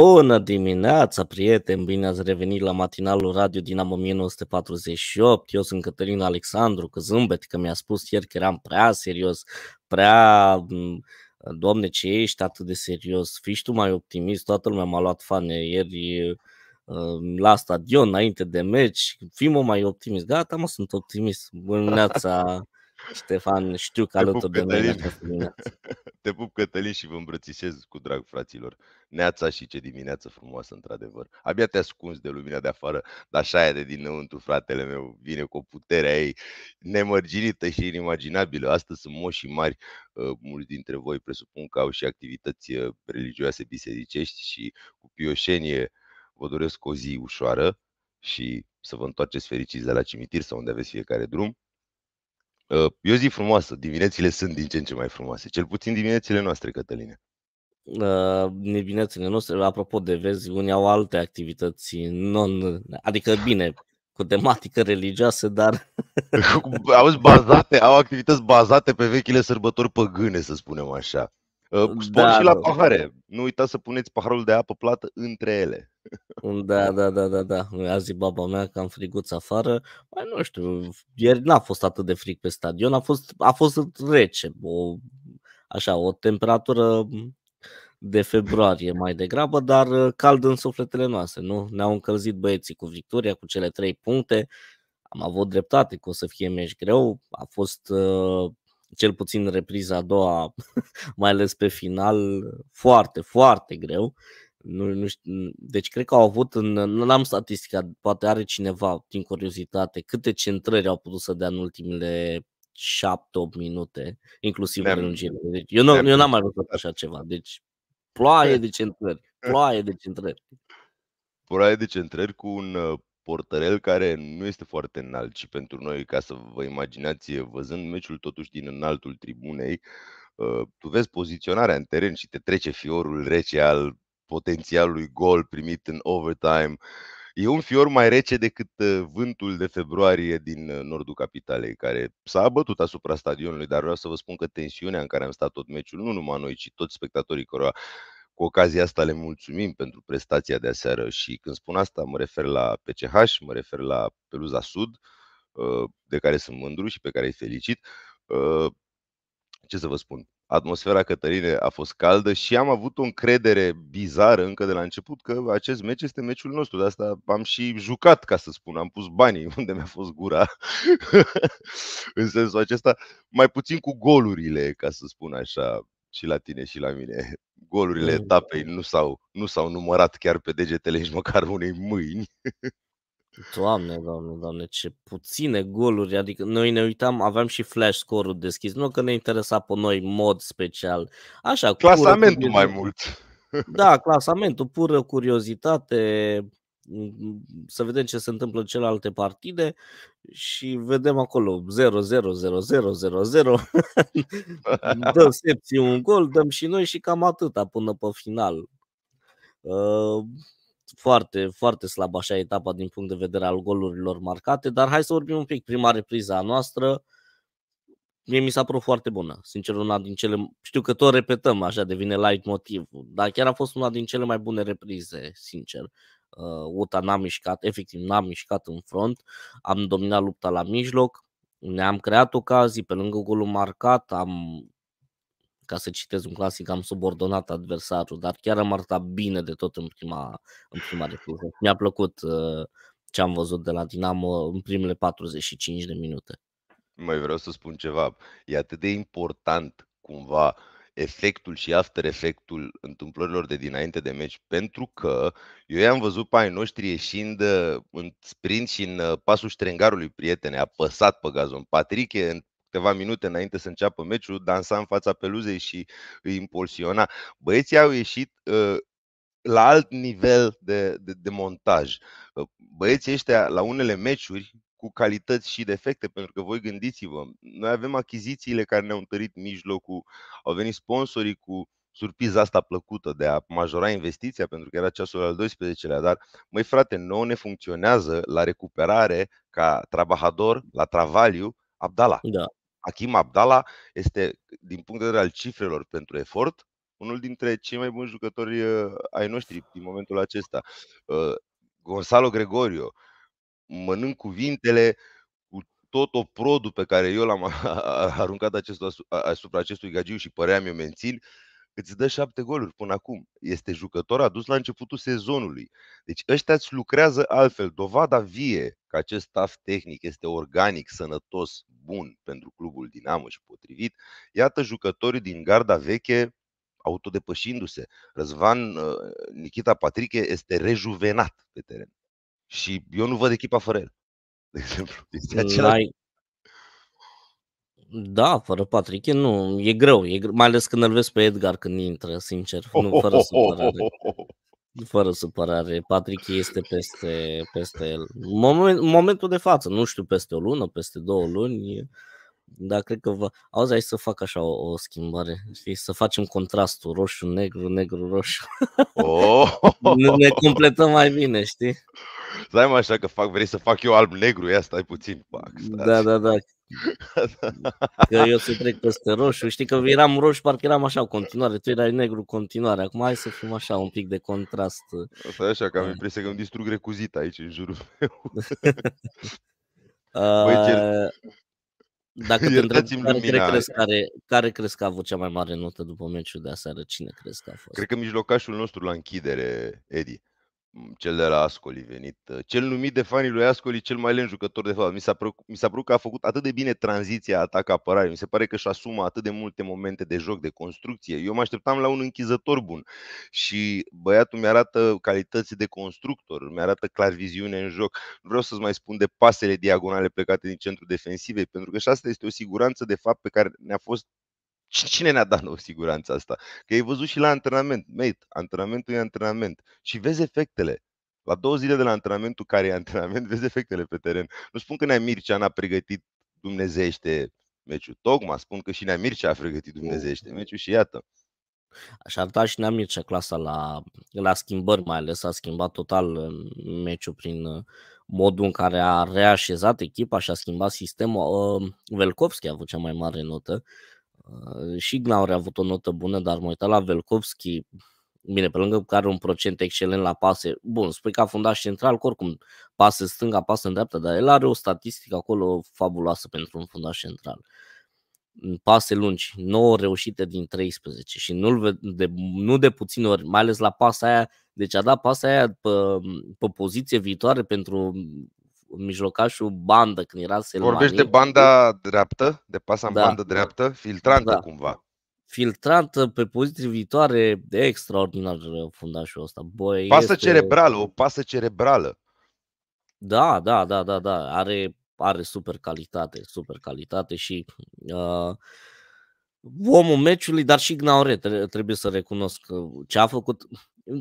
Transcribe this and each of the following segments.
Bună dimineața, prieteni! Bine ați revenit la matinalul Radio Dinam 1948. Eu sunt Cătălin Alexandru, că zâmbet, că mi-a spus ieri că eram prea serios, prea... Mm, doamne, ce ești atât de serios? Fii tu mai optimist, toată lumea m-a luat fane ieri mm, la stadion, înainte de meci, fii mă mai optimist. Gata, mă, sunt optimist. Bună dimineața! Ștefan că alături de noi Te pup, Cătălin, și vă îmbrățișez cu drag, fraților. Neața și ce dimineață frumoasă, într-adevăr. Abia te ascunzi de lumina de afară, dar așa e de dinăuntru, fratele meu, vine cu o putere ei nemărginită și inimaginabilă. Astăzi sunt moșii mari, uh, mulți dintre voi presupun că au și activități uh, religioase bisericești și cu pioșenie vă doresc o zi ușoară și să vă întoarceți fericiți de la cimitir sau unde aveți fiecare drum Uh, e o zi frumoasă, diminețile sunt din ce în ce mai frumoase, cel puțin diminețile noastre, Cătăline. Uh, diminețile noastre, apropo de vezi, unii au alte activități, non, adică bine, cu tematică religioasă, dar... Auzi, bazate, au activități bazate pe vechile sărbători păgâne, să spunem așa. Cu spor da, și la da. pahare. Nu uitați să puneți paharul de apă plată între ele. Da, da, da, da, da. Azi baba mea că am friguț afară. Mai nu știu, ieri n-a fost atât de frig pe stadion, a fost, a fost rece. O, așa, o temperatură de februarie mai degrabă, dar uh, cald în sufletele noastre, nu? Ne-au încălzit băieții cu victoria, cu cele trei puncte. Am avut dreptate că o să fie meci greu. A fost uh, cel puțin repriza a doua, mai ales pe final, foarte, foarte greu. Nu, nu știu, deci cred că au avut, în, nu am statistica, poate are cineva din curiozitate, câte centrări au putut să dea în ultimele 7-8 minute, inclusiv prelungire. Deci, eu, nu, eu n-am mai văzut așa ceva. Deci ploaie eh. de centrări, ploaie de centrări. Ploaie de centrări cu un uh, Portărel care nu este foarte înalt și pentru noi, ca să vă imaginați, văzând meciul totuși din înaltul tribunei, uh, tu vezi poziționarea în teren și te trece fiorul rece al potențialului gol primit în overtime. E un fior mai rece decât uh, vântul de februarie din uh, nordul capitalei, care s-a abătut asupra stadionului, dar vreau să vă spun că tensiunea în care am stat tot meciul, nu numai noi, ci toți spectatorii cărora cu ocazia asta le mulțumim pentru prestația de aseară și când spun asta mă refer la PCH, mă refer la Peluza Sud, uh, de care sunt mândru și pe care îi felicit. Uh, ce să vă spun? Atmosfera Cătăline a fost caldă și am avut o încredere bizară încă de la început că acest meci este meciul nostru. De asta am și jucat, ca să spun. Am pus banii unde mi-a fost gura. în sensul acesta, mai puțin cu golurile, ca să spun așa și la tine și la mine. Golurile etapei nu s-au, nu s-au numărat chiar pe degetele nici măcar unei mâini. Doamne, doamne, doamne, ce puține goluri, adică noi ne uitam, aveam și flash score-ul deschis, nu că ne interesa pe noi mod special. Așa, Clasamentul mai mult. Da, clasamentul, pură curiozitate, să vedem ce se întâmplă în celelalte partide și vedem acolo 0 0 0 0 0 0 dăm sepții un gol, dăm și noi și cam atâta până pe final. Uh, foarte, foarte slab așa etapa din punct de vedere al golurilor marcate, dar hai să vorbim un pic. Prima repriza a noastră, mie mi s-a părut foarte bună. Sincer, una din cele... Știu că tot repetăm, așa devine light motiv, dar chiar a fost una din cele mai bune reprize, sincer. Uh, UTA n-a mișcat, efectiv n-a mișcat în front, am dominat lupta la mijloc, ne-am creat ocazii, pe lângă golul marcat, am, ca să citez un clasic, am subordonat adversarul, dar chiar am arătat bine de tot în prima, în prima repriză. Mi-a plăcut uh, ce am văzut de la Dinamo în primele 45 de minute. Mai vreau să spun ceva. E atât de important cumva uh, efectul și after efectul întâmplărilor de dinainte de meci, pentru că eu i-am văzut pe ai noștri ieșind uh, în sprint și în uh, pasul ștrengarului prietene, păsat pe gazon. Patrick în câteva minute înainte să înceapă meciul, dansa în fața peluzei și îi impulsiona. Băieții au ieșit uh, la alt nivel de, de, de montaj. Băieții ăștia, la unele meciuri, cu calități și defecte, pentru că voi gândiți-vă, noi avem achizițiile care ne-au întărit mijlocul, au venit sponsorii cu surpriza asta plăcută de a majora investiția, pentru că era ceasul al 12-lea, dar, măi frate, nouă ne funcționează la recuperare ca trabajador, la travaliu, Abdala. Da. Achim Abdala este, din punct de vedere al cifrelor pentru efort, unul dintre cei mai buni jucători eh, ai noștri din momentul acesta. Eh, Gonzalo Gregorio, mănânc cuvintele cu tot produ pe care eu l-am aruncat acestul, asupra acestui gagiu și păream eu mențin, îți dă șapte goluri până acum. Este jucător adus la începutul sezonului. Deci ăștia îți lucrează altfel. Dovada vie că acest staff tehnic este organic, sănătos, bun pentru clubul Dinamo și potrivit. Iată jucătorii din garda veche autodepășindu-se. Răzvan uh, Nikita Patriche este rejuvenat pe teren. Și eu nu văd echipa fără el, de exemplu. Este mm, același... ai Da, fără Patrick, nu, e greu, e greu, mai ales când îl vezi pe Edgar când intră, sincer, nu, fără supărare. Fără supărare, Patrick este peste, peste el. Moment, momentul de față, nu știu, peste o lună, peste două luni, dar cred că va... Auzi, hai să fac așa o, o schimbare, știi? Să facem contrastul roșu-negru, negru-roșu. Oh! ne completăm mai bine, știi? Stai mă așa că fac, vrei să fac eu alb-negru, ia stai puțin. Fac, da, stai. Da, da, da. Că eu să trec peste roșu. Știi că eram roșu, parcă eram așa continuare. Tu erai negru continuare. Acum hai să fim așa, un pic de contrast. Asta e așa, că am da. impresia că îmi distrug recuzit aici în jurul meu. Băi, Dacă te întreb care, eh. care, crezi, are, care crezi că a avut cea mai mare notă după meciul de aseară, cine crezi că a fost? Cred că mijlocașul nostru la închidere, Edi cel de la Ascoli venit, uh, cel numit de fanii lui Ascoli cel mai lent jucător de fapt. Mi s-a, părut, mi s-a părut că a făcut atât de bine tranziția atac-apărare, mi se pare că își asumă atât de multe momente de joc, de construcție. Eu mă așteptam la un închizător bun și băiatul mi-arată calități de constructor, mi-arată clar viziune în joc. Vreau să-ți mai spun de pasele diagonale plecate din centru defensive, pentru că și asta este o siguranță de fapt pe care ne-a fost cine ne-a dat nou siguranța asta? Că ai văzut și la antrenament. Mate, antrenamentul e antrenament. Și vezi efectele. La două zile de la antrenamentul care e antrenament, vezi efectele pe teren. Nu spun că ne-a Mircea n-a pregătit dumnezeiește meciul. Tocmai spun că și ne-a Mircea a pregătit mm. dumnezeiește meciul și iată. Și a dat și ne-a Mircea clasa la, la schimbări, mai ales a schimbat total uh, meciul prin uh, modul în care a reașezat echipa și a schimbat sistemul. Uh, Velkovski a avut cea mai mare notă Ă, și Gnauri a avut o notă bună, dar mă uitam la Velkovski, bine, pe lângă care un procent excelent la pase, bun, spui că a fundat central, că oricum pasă stânga, pasă în dreapta, dar el are o statistică acolo fabuloasă pentru un fundaș central. Pase lungi, 9 reușite din 13 și nu de, nu de puțin ori, mai ales la pasa aia, deci a dat pasa aia pe, pe poziție viitoare pentru mijlocașul bandă când era Selmani. Vorbești de banda dreaptă, de pasa în da, bandă dreaptă, filtrantă da. cumva. Filtrantă pe poziții viitoare, de extraordinar uh, fundașul ăsta. Bă, pasă este... cerebrală, o pasă cerebrală. Da, da, da, da, da. Are, are super calitate, super calitate și uh, omul meciului, dar și Gnaure, trebuie să recunosc uh, ce a făcut.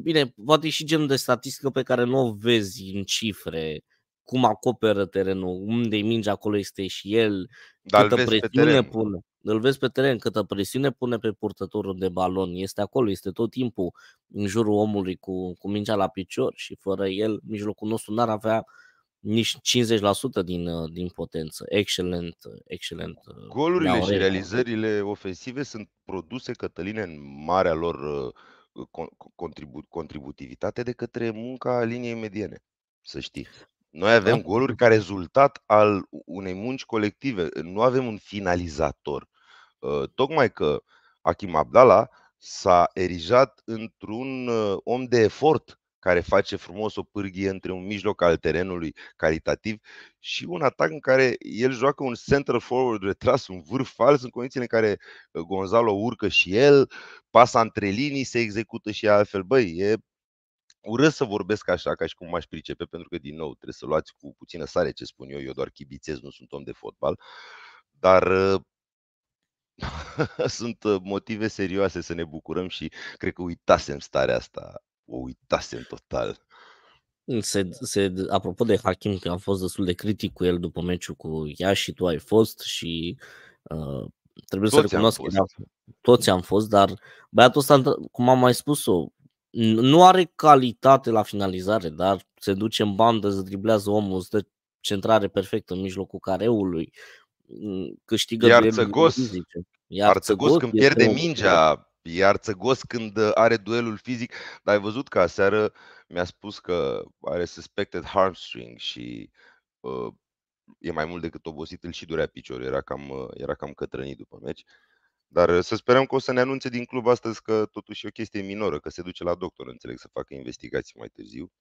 Bine, poate și genul de statistică pe care nu o vezi în cifre cum acoperă terenul, unde e mingea, acolo este și el, Dar câtă presiune pune. Îl vezi pe teren, câtă presiune pune pe purtătorul de balon. Este acolo, este tot timpul în jurul omului cu, cu mingea la picior și fără el, mijlocul nostru n-ar avea nici 50% din, uh, din potență. Excelent, uh, excelent. Uh, Golurile și realizările ofensive sunt produse, Cătăline, în marea lor contribu- contributivitate de către munca liniei mediene, să știi. Noi avem da. goluri ca rezultat al unei munci colective. Nu avem un finalizator. Ă, tocmai că Achim Abdala s-a erijat într-un ă, om de efort care face frumos o pârghie între un mijloc al terenului calitativ și un atac în care el joacă un center forward retras, un vârf fals, în condițiile în care ă, Gonzalo urcă și el, pasa între linii, se execută și altfel. Băi, e urăsc să vorbesc așa ca și cum m-aș pricepe, pentru că, din nou, trebuie să luați cu puțină sare ce spun eu, eu doar chibițez, nu sunt om de fotbal, dar uh, sunt uh, motive serioase să ne bucurăm și cred că uitasem starea asta, o uitasem total. Se, se, apropo de Hakim, că am fost destul de critic cu el după meciul cu ea și tu ai fost și uh, trebuie toți să recunosc că da, toți am fost, dar băiatul ăsta, cum am mai spus-o, nu are calitate la finalizare, dar se duce în bandă, se driblează omul, se dă centrare perfectă în mijlocul careului, mm, câștigă iar țăgos, iar, iar țăgos când pierde mingea, iar țăgos când uh, are duelul fizic, dar ai văzut că aseară mi-a spus că are suspected hamstring și uh, e mai mult decât obosit, îl și durea piciorul, era cam, uh, era cam cătrănit după meci. Uh, dar uh, să sperăm că o să ne anunțe din club astăzi că totuși e o chestie minoră, că se duce la doctor, înțeleg, să facă investigații mai târziu.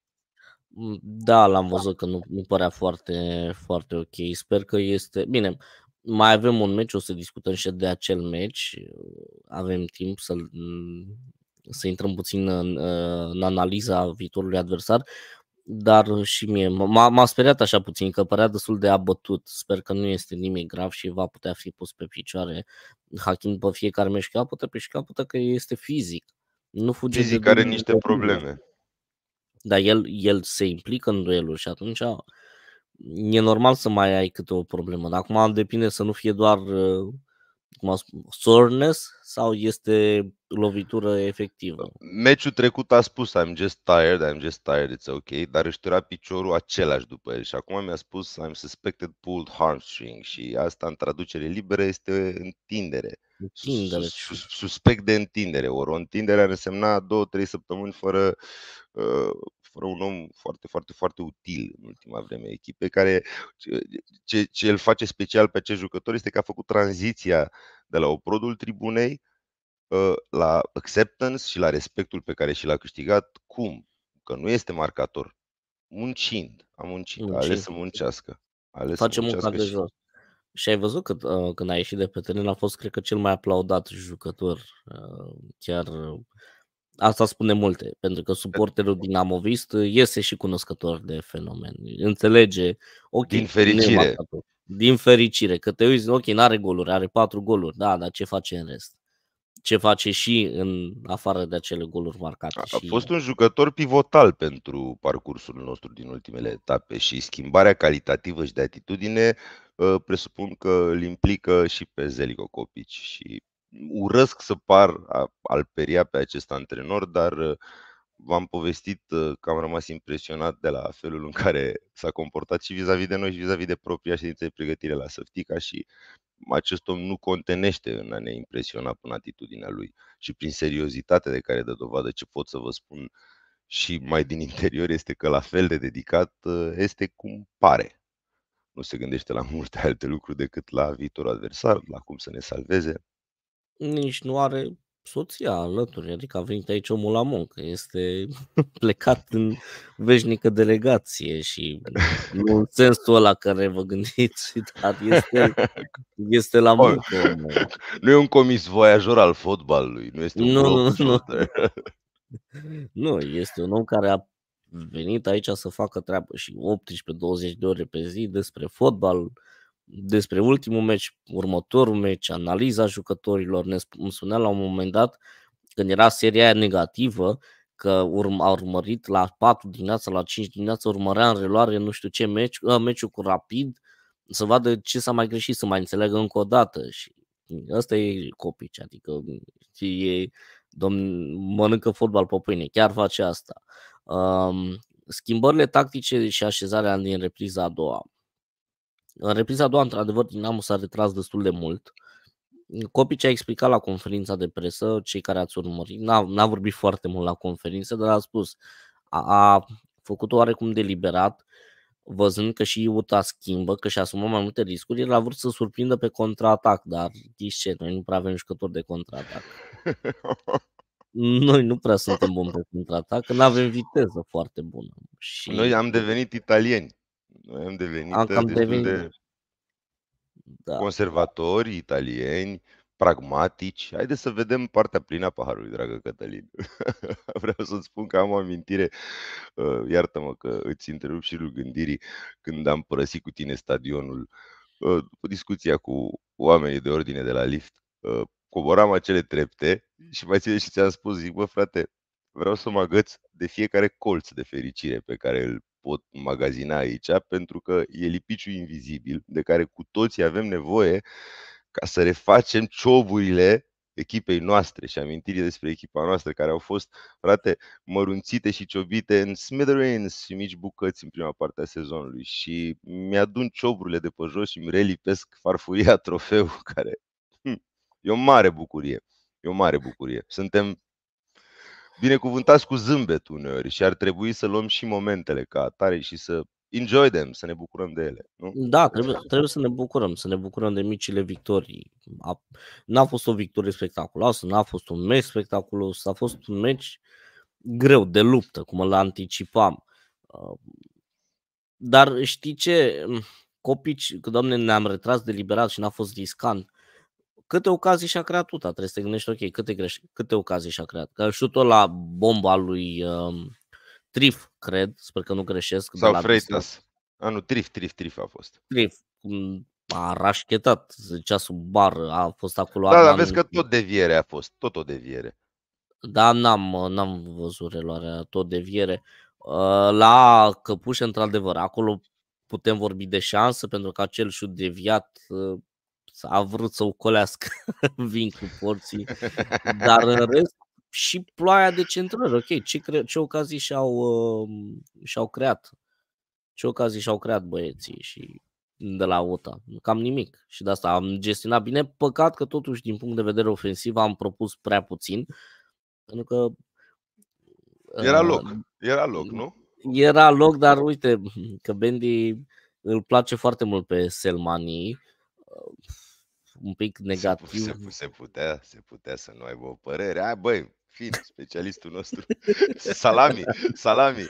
Mm, da, l-am da. văzut că nu, nu părea foarte, foarte ok. Sper că este. Bine, mai avem un meci, o să discutăm și de acel meci. Avem timp să, să intrăm puțin în, uh, în analiza viitorului adversar dar și mie m-a, speriat așa puțin că părea destul de abătut. Sper că nu este nimic grav și va putea fi pus pe picioare Hakim pe fiecare meci capătă, pe și capătă că este fizic. Nu fuge fizic de are niște probleme. Dar el, el se implică în dueluri și atunci e normal să mai ai câte o problemă. Dar acum depinde să nu fie doar uh, cum spus, soreness sau este lovitură efectivă. Meciul trecut a spus I'm just tired, I'm just tired, it's ok, dar își tura piciorul același după el și acum mi-a spus I'm suspected pulled hamstring și asta în traducere liberă este întindere. Întindere. Suspect de întindere. Ori o întindere ar însemna două, trei săptămâni fără uh, fără un om foarte, foarte, foarte util în ultima vreme echipe, care ce, ce îl face special pe acest jucător este că a făcut tranziția de la oprodul tribunei Uh, la acceptance și la respectul pe care și l-a câștigat, cum? Că nu este marcator. Muncind. A muncit, muncind. a ales să muncească. A ales Face să munca de și... jos. Și ai văzut că uh, când a ieșit de pe teren a fost, cred că, cel mai aplaudat jucător. Uh, chiar uh, asta spune multe, pentru că suporterul dinamovist iese și cunoscător de fenomen. Înțelege, ok, din fericire. Din fericire, că te uiți, ok, n-are goluri, are patru goluri, da, dar ce face în rest? ce face și în afară de acele goluri marcate. A, și... fost un jucător pivotal pentru parcursul nostru din ultimele etape și schimbarea calitativă și de atitudine ă, presupun că îl implică și pe Zeligo Copici și urăsc să par al peria pe acest antrenor, dar ă, v-am povestit ă, că am rămas impresionat de la felul în care s-a comportat și vis-a-vis de noi și vis-a-vis de propria ședință de pregătire la Săftica și acest om nu contenește în a ne impresiona până atitudinea lui și prin seriozitatea de care dă dovadă ce pot să vă spun și mai din interior este că la fel de dedicat ă, este cum pare. Nu se gândește la multe alte lucruri decât la viitorul adversar, la cum să ne salveze. Nici nu are soția alături, adică a venit aici omul la muncă, este plecat în veșnică delegație și nu în sensul ăla care vă gândiți, dar este, este la muncă. Omul. Nu e un comis voiajor al fotbalului, nu este un nu, nu, nu. nu, este un om care a venit aici să facă treabă și 18-20 de ore pe zi despre fotbal, despre ultimul meci, următorul meci, analiza jucătorilor. Ne spunea la un moment dat, când era seria aia negativă, că urm- a urmărit la 4 dimineața, la 5 dimineața, urmărea în reluare nu știu ce meci, a, ă, meciul cu rapid, să vadă ce s-a mai greșit, să mai înțeleagă încă o dată. Și ăsta e copici, adică e, domn, mănâncă fotbal pe pâine, chiar face asta. Um, schimbările tactice și așezarea din repriza a doua. În repriza a doua, într-adevăr, Dinamo s-a retras destul de mult. Copici a explicat la conferința de presă, cei care ați urmărit, n-a, n-a vorbit foarte mult la conferință, dar a spus, a, a făcut oarecum deliberat, văzând că și Iuta schimbă, că și asumă mai multe riscuri, el a vrut să surprindă pe contraatac, dar știți ce, noi nu prea avem jucători de contraatac. Noi nu prea suntem buni pe contraatac, că nu avem viteză foarte bună. Și... Noi am devenit italieni. Noi am devenit am destul devenit... de da. conservatori, italieni, pragmatici. Haideți să vedem partea plină a paharului, dragă Cătălin. Vreau să-ți spun că am o amintire, uh, iartă-mă că îți întrerup și gândirii, când am părăsit cu tine stadionul, uh, după discuția cu oamenii de ordine de la lift, uh, coboram acele trepte și mai ține și ți-am spus, zic, bă frate, vreau să mă agăț de fiecare colț de fericire pe care îl pot magazina aici, pentru că e lipiciu invizibil de care cu toții avem nevoie ca să refacem cioburile echipei noastre și amintirile despre echipa noastră care au fost, frate, mărunțite și ciobite în smithereens și mici bucăți în prima parte a sezonului și mi-adun cioburile de pe jos și îmi relipesc farfuria trofeu care hm, e o mare bucurie. E o mare bucurie. Suntem binecuvântați cu zâmbet uneori și ar trebui să luăm și momentele ca atare și să enjoy them, să ne bucurăm de ele. Nu? Da, trebuie, trebuie să ne bucurăm, să ne bucurăm de micile victorii. A, n-a fost o victorie spectaculoasă, n-a fost un meci spectaculos, a fost un meci greu, de luptă, cum îl anticipam. Dar știi ce? Copici, că doamne ne-am retras deliberat și n-a fost riscant, câte ocazii și-a creat Tuta? Trebuie să te gândești, ok, câte, greș- câte ocazii și-a creat? Că și la bomba lui uh, um, Trif, cred, sper că nu greșesc. Sau Freitas. A, nu, Trif, Trif, Trif a fost. Trif, a rașchetat, zicea sub bar, a fost acolo. Da, dar vezi că tot deviere a fost, tot o deviere. Da, n-am, n-am văzut reloarea, tot deviere. Uh, la Căpuș, într-adevăr, acolo putem vorbi de șansă, pentru că acel șut deviat uh, a vrut să ocolească, vin cu porții, dar în rest și ploaia de centrări, ok, ce, cre- ce ocazii și-au, uh, și-au creat, ce ocazii și-au creat băieții și de la OTA, cam nimic și de asta am gestionat bine, păcat că totuși din punct de vedere ofensiv am propus prea puțin, pentru că uh, era loc, era loc, nu? Era loc, dar uite că Bendy îl place foarte mult pe Selmani, un pic negativ. Se, se, se, putea, se putea să nu aibă o părere. Ai, băi, fin, specialistul nostru. Salami, salami.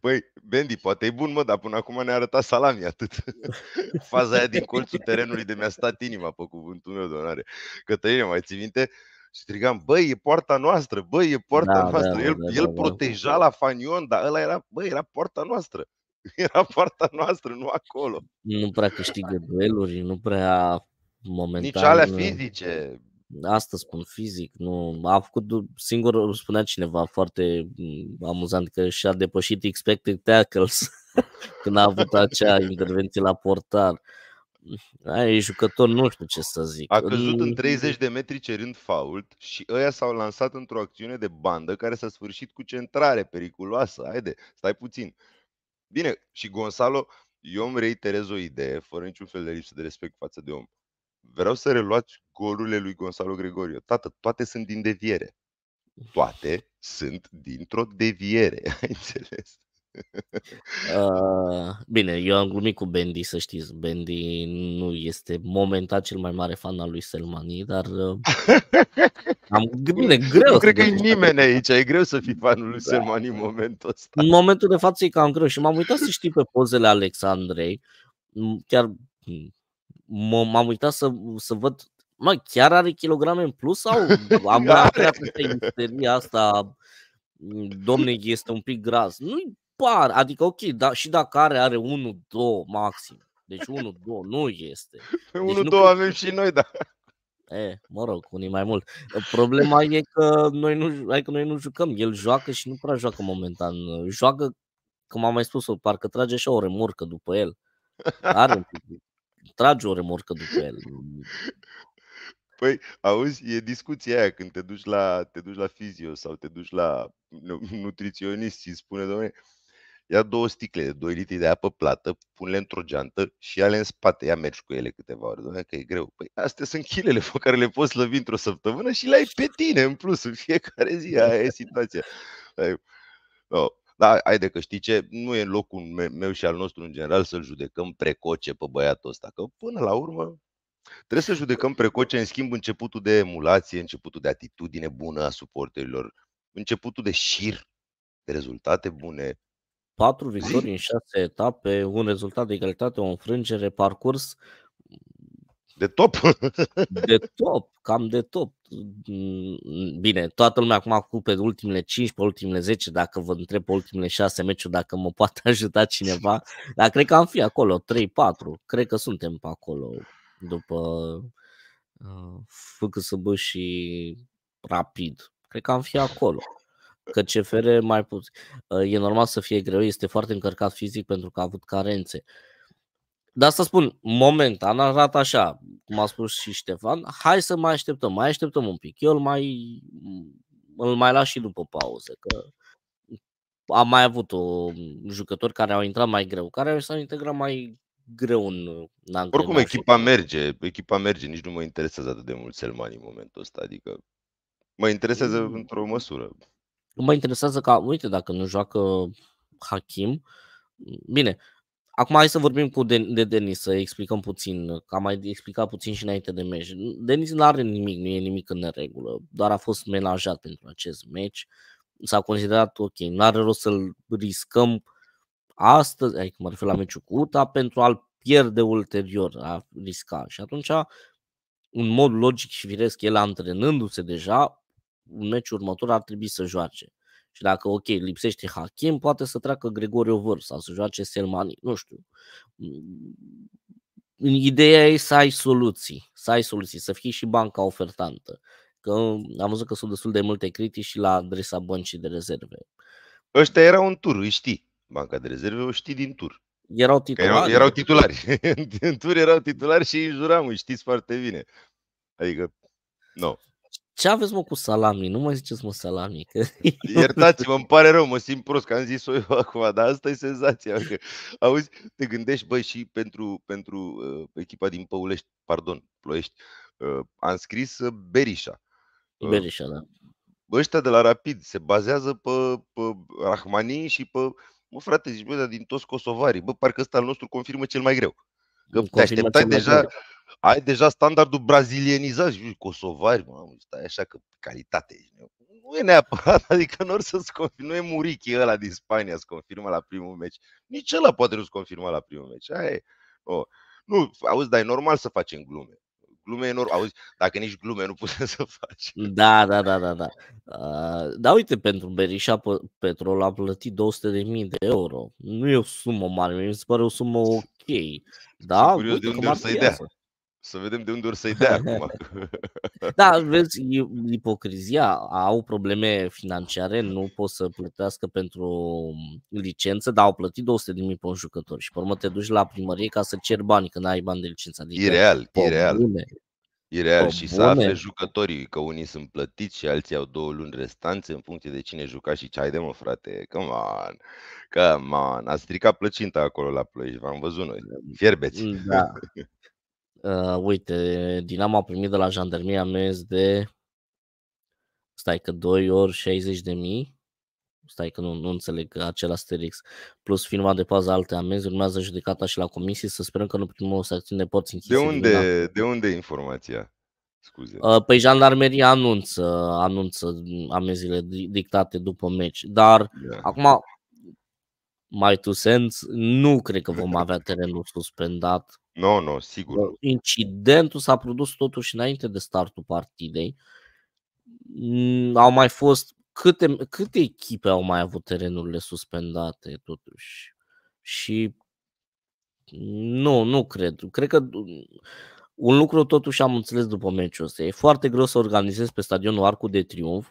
Băi, Bendy, poate e bun, mă, dar până acum ne-a arătat salami atât. Faza aia din colțul terenului de mi-a stat inima, pe cuvântul meu, donare. Cătăline, mai ții minte? Strigam, băi, e poarta noastră, băi, e poarta da, noastră. Da, el da, el da, da. proteja da. la fanion, dar ăla era, băi, era poarta noastră. Era poarta noastră, nu acolo. Nu prea câștigă dueluri, nu prea momentan. Nici alea fizice. Uh, Asta spun fizic. Nu, a făcut singur, spunea cineva foarte mm, amuzant că și-a depășit expected tackles când a avut acea intervenție la portar. Ai jucător, nu știu ce să zic. A căzut în 30 mm. de metri cerând fault și ăia s-au lansat într-o acțiune de bandă care s-a sfârșit cu centrare periculoasă. Haide, stai puțin. Bine, și Gonzalo, eu îmi reiterez o idee, fără niciun fel de lipsă de respect față de om vreau să reluați golurile lui Gonzalo Gregorio. Tată, toate sunt din deviere. Toate sunt dintr-o deviere, ai înțeles? Uh, bine, eu am glumit cu Bendy, să știți. Bendy nu este momentan cel mai mare fan al lui Selmani, dar uh, am bine, greu. Nu cred că e nimeni aici, e greu să fii fanul lui da. Selmani în momentul ăsta. În momentul de față e cam greu și m-am uitat să știi pe pozele Alexandrei, chiar m-am uitat să, să văd Mă, chiar are kilograme în plus sau am creat da, asta misteria asta? Mm, domne, este un pic gras. Nu-i par, adică ok, da, și dacă are, are 1-2 maxim. Deci 1-2 nu este. 1-2 deci nu... avem și noi, da. E, mă rog, unii mai mult. Problema e că noi nu, adică noi nu jucăm. El joacă și nu prea joacă momentan. Joacă, cum am mai spus-o, parcă trage așa o remorcă după el. Are un pic tragi o remorcă după el. Păi, auzi, e discuția aia când te duci la, te duci la fizio sau te duci la nutriționist și spune, domne, ia două sticle de 2 litri de apă plată, pune-le într-o geantă și ale în spate, ia mergi cu ele câteva ori, domne că e greu. Păi astea sunt chilele pe care le poți slăvi într-o săptămână și le ai pe tine în plus în fiecare zi, aia e situația. No, da, ai de știi ce nu e în locul meu și al nostru în general să-l judecăm precoce pe băiatul ăsta, că până la urmă trebuie să judecăm precoce, în schimb, începutul de emulație, începutul de atitudine bună a suporterilor, începutul de șir, de rezultate bune. Patru victorii în șase etape, un rezultat de egalitate, o înfrângere, parcurs de top? De top, cam de top. Bine, toată lumea acum cu pe ultimele 5, pe ultimele 10, dacă vă întreb pe ultimele 6 meciuri dacă mă poate ajuta cineva, dar cred că am fi acolo, 3-4, cred că suntem pe acolo după uh, FCSB și Rapid. Cred că am fi acolo că CFR mai puțin. Uh, e normal să fie greu, este foarte încărcat fizic pentru că a avut carențe. Dar asta spun, am arată așa, cum a spus și Ștefan, hai să mai așteptăm, mai așteptăm un pic. Eu îl mai, îl mai las și după pauză, că am mai avut o jucători care au intrat mai greu, care s-au integrat mai greu în, în Oricum echipa așa. merge, echipa merge, nici nu mă interesează atât de mult Selman în momentul ăsta, adică mă interesează e... Mm. într-o măsură. Mă interesează ca, uite, dacă nu joacă Hakim, bine, Acum hai să vorbim cu de, de Denis, să explicăm puțin, că am mai explicat puțin și înainte de meci. Denis nu are nimic, nu e nimic în neregulă, doar a fost menajat pentru acest meci. S-a considerat ok, nu are rost să-l riscăm astăzi, adică mă refer la meciul cu UTA, pentru a-l pierde ulterior, a risca. Și atunci, în mod logic și firesc, el antrenându-se deja, un meci următor ar trebui să joace. Și dacă, ok, lipsește Hakim, poate să treacă Gregorio Vâr sau să joace Selmani, nu știu. Mm, ideea e să ai soluții, să ai soluții, să fii și banca ofertantă. Că am văzut că sunt destul de multe critici și la adresa băncii de rezerve. Ăștia erau în tur, îi știi. Banca de rezerve o știi din tur. Erau titulari. erau, erau titulari. în tur erau titulari și îi juram, îi știți foarte bine. Adică, nu. No. Ce aveți mă cu salami? Nu mai ziceți mă salami. Că... Iertați-mă, îmi pare rău, mă simt prost că am zis-o eu acum, dar asta e senzația. Că, auzi, te gândești, băi, și pentru, pentru uh, echipa din Păulești, pardon, Ploiești, uh, am scris uh, Berișa. Uh, Berișa, da. Ăștia de la Rapid se bazează pe, pe Rahmani și pe... Mă, frate, zici, bă, dar din toți kosovarii, bă, parcă ăsta al nostru confirmă cel mai greu. Că te așteptai deja, ai deja standardul brazilienizat și kosovari, mă, stai așa că calitate ești. Nu e neapărat, adică nu să-ți confirm, nu e Murichi ăla din Spania, să confirmă la primul meci. Nici ăla poate nu-ți confirma la primul meci. Aia e. No. Nu, auzi, dar e normal să facem glume. Glume e normal. Auzi, dacă nici glume nu putem să faci. Da, da, da, da. Da, uh, da uite, pentru Berisha Petrol a plătit 200.000 de euro. Nu e o sumă mare, mi se pare o sumă ok. Da, Sunt curios uite, de unde o să-i dea. Iasă. Să vedem de unde ori să-i dea acum. da, vezi, ipocrizia. Au probleme financiare, nu pot să plătească pentru licență, dar au plătit 200 de mii pe un jucător și pe urmă te duci la primărie ca să ceri bani când ai bani de licență. Adică, ireal, pe ireal. Bune. Ireal pe și bune. să afle jucătorii că unii sunt plătiți și alții au două luni restanțe în funcție de cine juca și ce ai de mă frate, come on, come on, a stricat plăcinta acolo la Ploiești, v-am văzut noi, da. fierbeți. Da. Uh, uite, Dinamo a primit de la jandarmie amenzi de stai că 2 ori 60 de mii, stai că nu, nu înțeleg acel asterix, plus firma de pază alte amenzi, urmează judecata și la comisie, să sperăm că nu primim o sancțiune de porți închise. De unde, de unde informația? Scuze. Uh, păi jandarmeria anunță, anunță amenzile dictate după meci, dar yeah. Da. acum, mai tu sens? nu cred că vom avea terenul suspendat nu, nu, sigur. Incidentul s-a produs totuși înainte de startul partidei. Au mai fost câte, câte echipe au mai avut terenurile suspendate totuși. Și nu, nu cred. Cred că un lucru totuși am înțeles după meciul ăsta. E foarte greu să organizezi pe stadionul Arcul de Triunf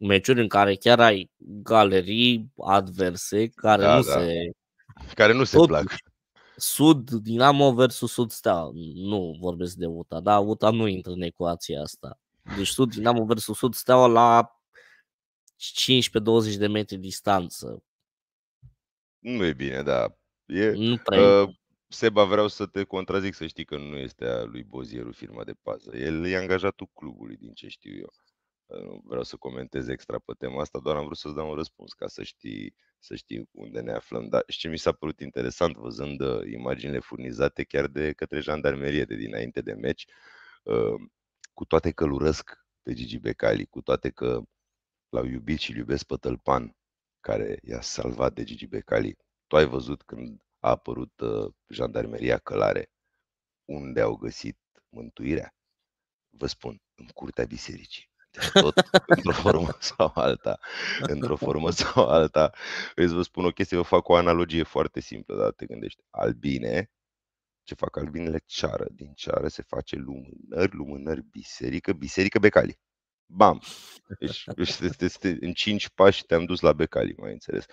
meciuri în care chiar ai galerii adverse care da, nu da. se care nu se totuși, plac. Sud, Dinamo versus Sud Steaua. Nu vorbesc de UTA, da? UTA nu intră în ecuația asta. Deci Sud, Dinamo versus Sud Steaua la 15-20 de metri distanță. Nu e bine, da. E, nu prea. Uh, Seba, vreau să te contrazic, să știi că nu este a lui Bozieru firma de pază. El e angajatul clubului, din ce știu eu nu vreau să comentez extra pe tema asta, doar am vrut să-ți dau un răspuns ca să știi, să știi unde ne aflăm. Dar și ce mi s-a părut interesant văzând uh, imaginile furnizate chiar de către jandarmerie de dinainte de meci, uh, cu toate că lurăsc pe Gigi Becali, cu toate că l-au iubit și iubesc pe Tălpan, care i-a salvat de Gigi Becali. Tu ai văzut când a apărut uh, jandarmeria călare, unde au găsit mântuirea? Vă spun, în curtea bisericii. Deci tot, într-o formă sau alta, într-o formă sau alta. Îți vă spun o chestie, vă fac o analogie foarte simplă, dar te gândești, albine, ce fac albinele? Ceară, din ceară se face lumânări, lumânări, biserică, biserică, becali. Bam! Deci, este, deci, deci, este, în cinci pași te-am dus la becali, mai înțeles.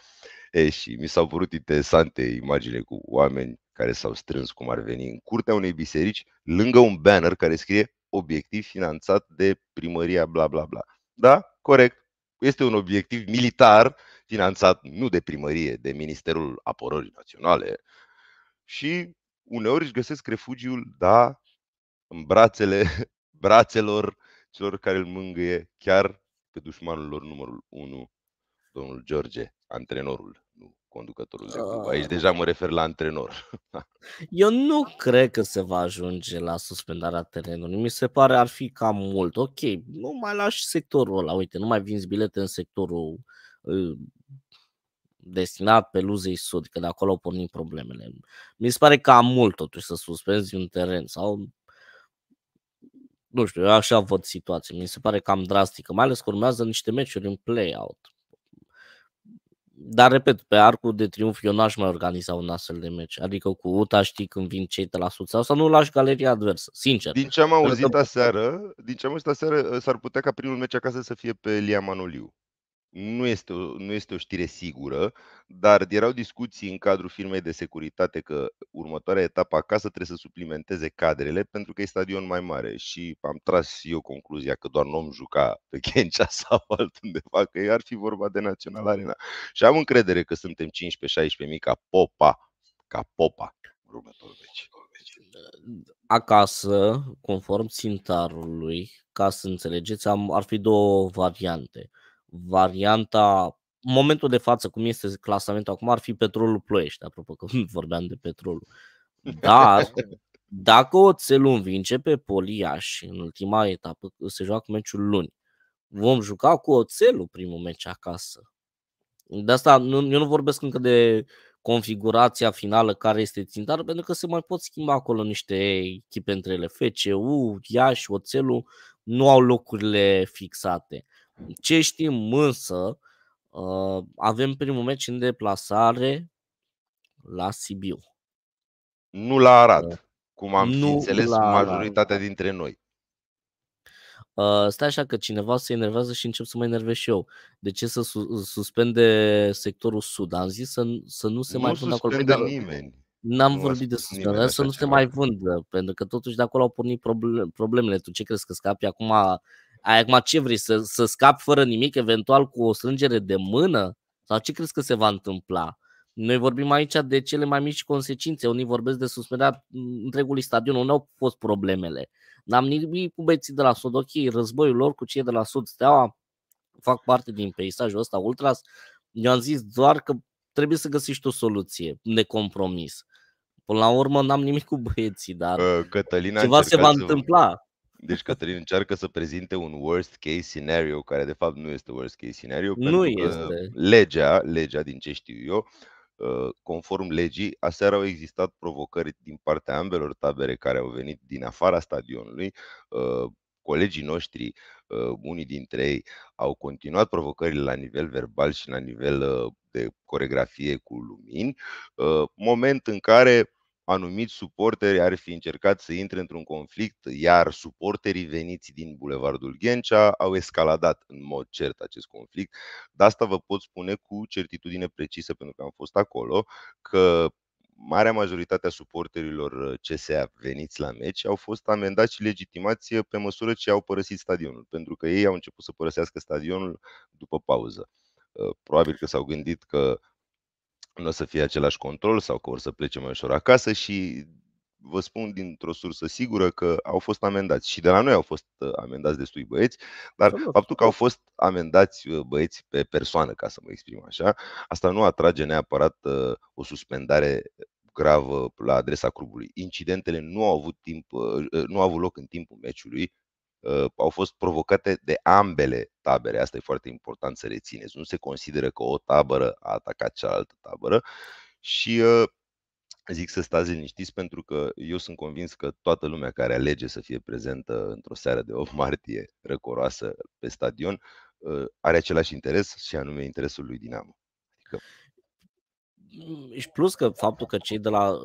E, și mi s-au părut interesante imagine cu oameni care s-au strâns cum ar veni în curtea unei biserici, lângă un banner care scrie obiectiv finanțat de primăria bla bla bla. Da? Corect. Este un obiectiv militar finanțat nu de primărie, de Ministerul Apărării Naționale și uneori își găsesc refugiul, da, în brațele, brațelor celor care îl mângâie chiar pe dușmanul lor numărul 1, domnul George, antrenorul, nu conducătorul de club. Aici ah. deja mă refer la antrenor. Eu nu cred că se va ajunge la suspendarea terenului. Mi se pare ar fi cam mult. Ok, nu mai lași sectorul ăla. Uite, nu mai vinzi bilete în sectorul destinat pe Luzei sud, că de acolo pornit problemele. Mi se pare cam mult totuși să suspenzi un teren sau nu știu, eu așa văd situația. Mi se pare cam drastică, mai ales că urmează niște meciuri în play-out dar repet, pe arcul de triumf eu n-aș mai organiza un astfel de meci. Adică cu UTA știi când vin cei de la sud sau să nu lași galeria adversă, sincer. Din ce am auzit că... aseară, din ce am auzit aseară, s-ar putea ca primul meci acasă să fie pe Lia Manoliu nu este, o, nu este o știre sigură, dar erau discuții în cadrul firmei de securitate că următoarea etapă acasă trebuie să suplimenteze cadrele pentru că e stadion mai mare și am tras eu concluzia că doar nu juca pe Chencea sau altundeva, că ar fi vorba de Național Arena. Și am încredere că suntem 15-16 mii ca popa, ca popa următorul veci. Acasă, conform țintarului, ca să înțelegeți, am, ar fi două variante. Uh, varianta, momentul de față, cum este clasamentul acum, ar fi petrolul ploiești, apropo că vorbeam de petrolul. Dar dacă Oțelul învinge pe Poliaș în ultima etapă, se joacă meciul luni. Vom juca cu Oțelul primul meci acasă. De asta nu, eu nu vorbesc încă de configurația finală care este țintară, pentru că se mai pot schimba acolo niște echipe între ele. FCU, Iași, Oțelul nu au locurile fixate. Ce știm însă, ă, avem primul meci în deplasare la Sibiu. Nu la Arad, ă, cum am nu înțeles la majoritatea Arad. dintre noi. Uh, stai așa că cineva se enervează și încep să mă enervez și eu. De ce să su- suspende sectorul sud? Am zis să, să nu se nu mai vândă acolo. Dar nimeni. N-am nu vorbit de suspendare, să nu se mai vândă, pentru că totuși de acolo au pornit problemele. Tu ce crezi că scapi acum Acum ce vrei, să, să scapi fără nimic, eventual cu o strângere de mână? Sau ce crezi că se va întâmpla? Noi vorbim aici de cele mai mici consecințe. Unii vorbesc de suspendarea mm, întregului stadion, unde au fost problemele. n am nimic cu băieții de la Sud, ok, războiul lor cu cei de la Sud, Steaua, fac parte din peisajul ăsta ultras. Eu am zis doar că trebuie să găsești o soluție de compromis. Până la urmă n-am nimic cu băieții, dar Cătălina ceva se va întâmpla. Deci Cătălin încearcă să prezinte un worst case scenario, care de fapt nu este worst case scenario, nu pentru este. că legea, legea din ce știu eu, uh, conform legii, aseară au existat provocări din partea ambelor tabere care au venit din afara stadionului. Uh, colegii noștri, uh, unii dintre ei, au continuat provocările la nivel verbal și la nivel de coregrafie cu lumini, moment în care anumiți suporteri ar fi încercat să intre într-un conflict, iar suporterii veniți din Bulevardul Ghencea au escaladat în mod cert acest conflict. De asta vă pot spune cu certitudine precisă, pentru că am fost acolo, că marea majoritate a suporterilor uh, CSA veniți la meci au fost amendați și legitimați uh, pe măsură ce au părăsit stadionul, pentru că ei au început să părăsească stadionul după pauză. Uh, probabil că s-au gândit că nu o să fie același control sau că o să plece mai ușor acasă și vă spun dintr-o sursă sigură că au fost amendați și de la noi au fost ă, amendați destui băieți, dar faptul că au fost amendați ă, băieți pe persoană, ca să mă exprim așa, asta nu atrage neapărat ă, o suspendare gravă la adresa clubului. Incidentele nu au avut timp, nu au avut loc în timpul meciului, Uh, au fost provocate de ambele tabere. Asta e foarte important să rețineți. Nu se consideră că o tabără a atacat cealaltă tabără și uh, zic să stați liniștiți pentru că eu sunt convins că toată lumea care alege să fie prezentă într-o seară de 8 martie răcoroasă pe stadion uh, are același interes și anume interesul lui Dinamo. Adică... Mm, și plus că faptul că cei de la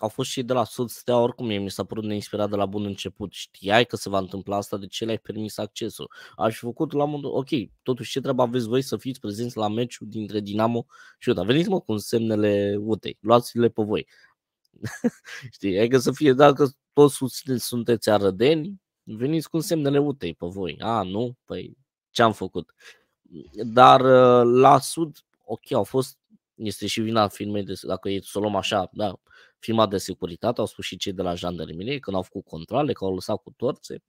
au fost și de la Sud Stea, oricum mie mi s-a părut neinspirat de la bun început. Știai că se va întâmpla asta, de ce le-ai permis accesul? Aș fi făcut la modul, ok, totuși ce treabă aveți voi să fiți prezenți la meciul dintre Dinamo și Uta? Veniți mă cu semnele Utei, luați-le pe voi. Știi, adică să fie, dacă toți susțineți, sunteți arădeni, veniți cu semnele Utei pe voi. A, nu? Păi ce am făcut? Dar uh, la Sud, ok, au fost este și vina filmei, de, dacă e să o luăm așa, da, firma de securitate, au spus și cei de la jandarmerie, când au făcut controle, că au lăsat cu torțe,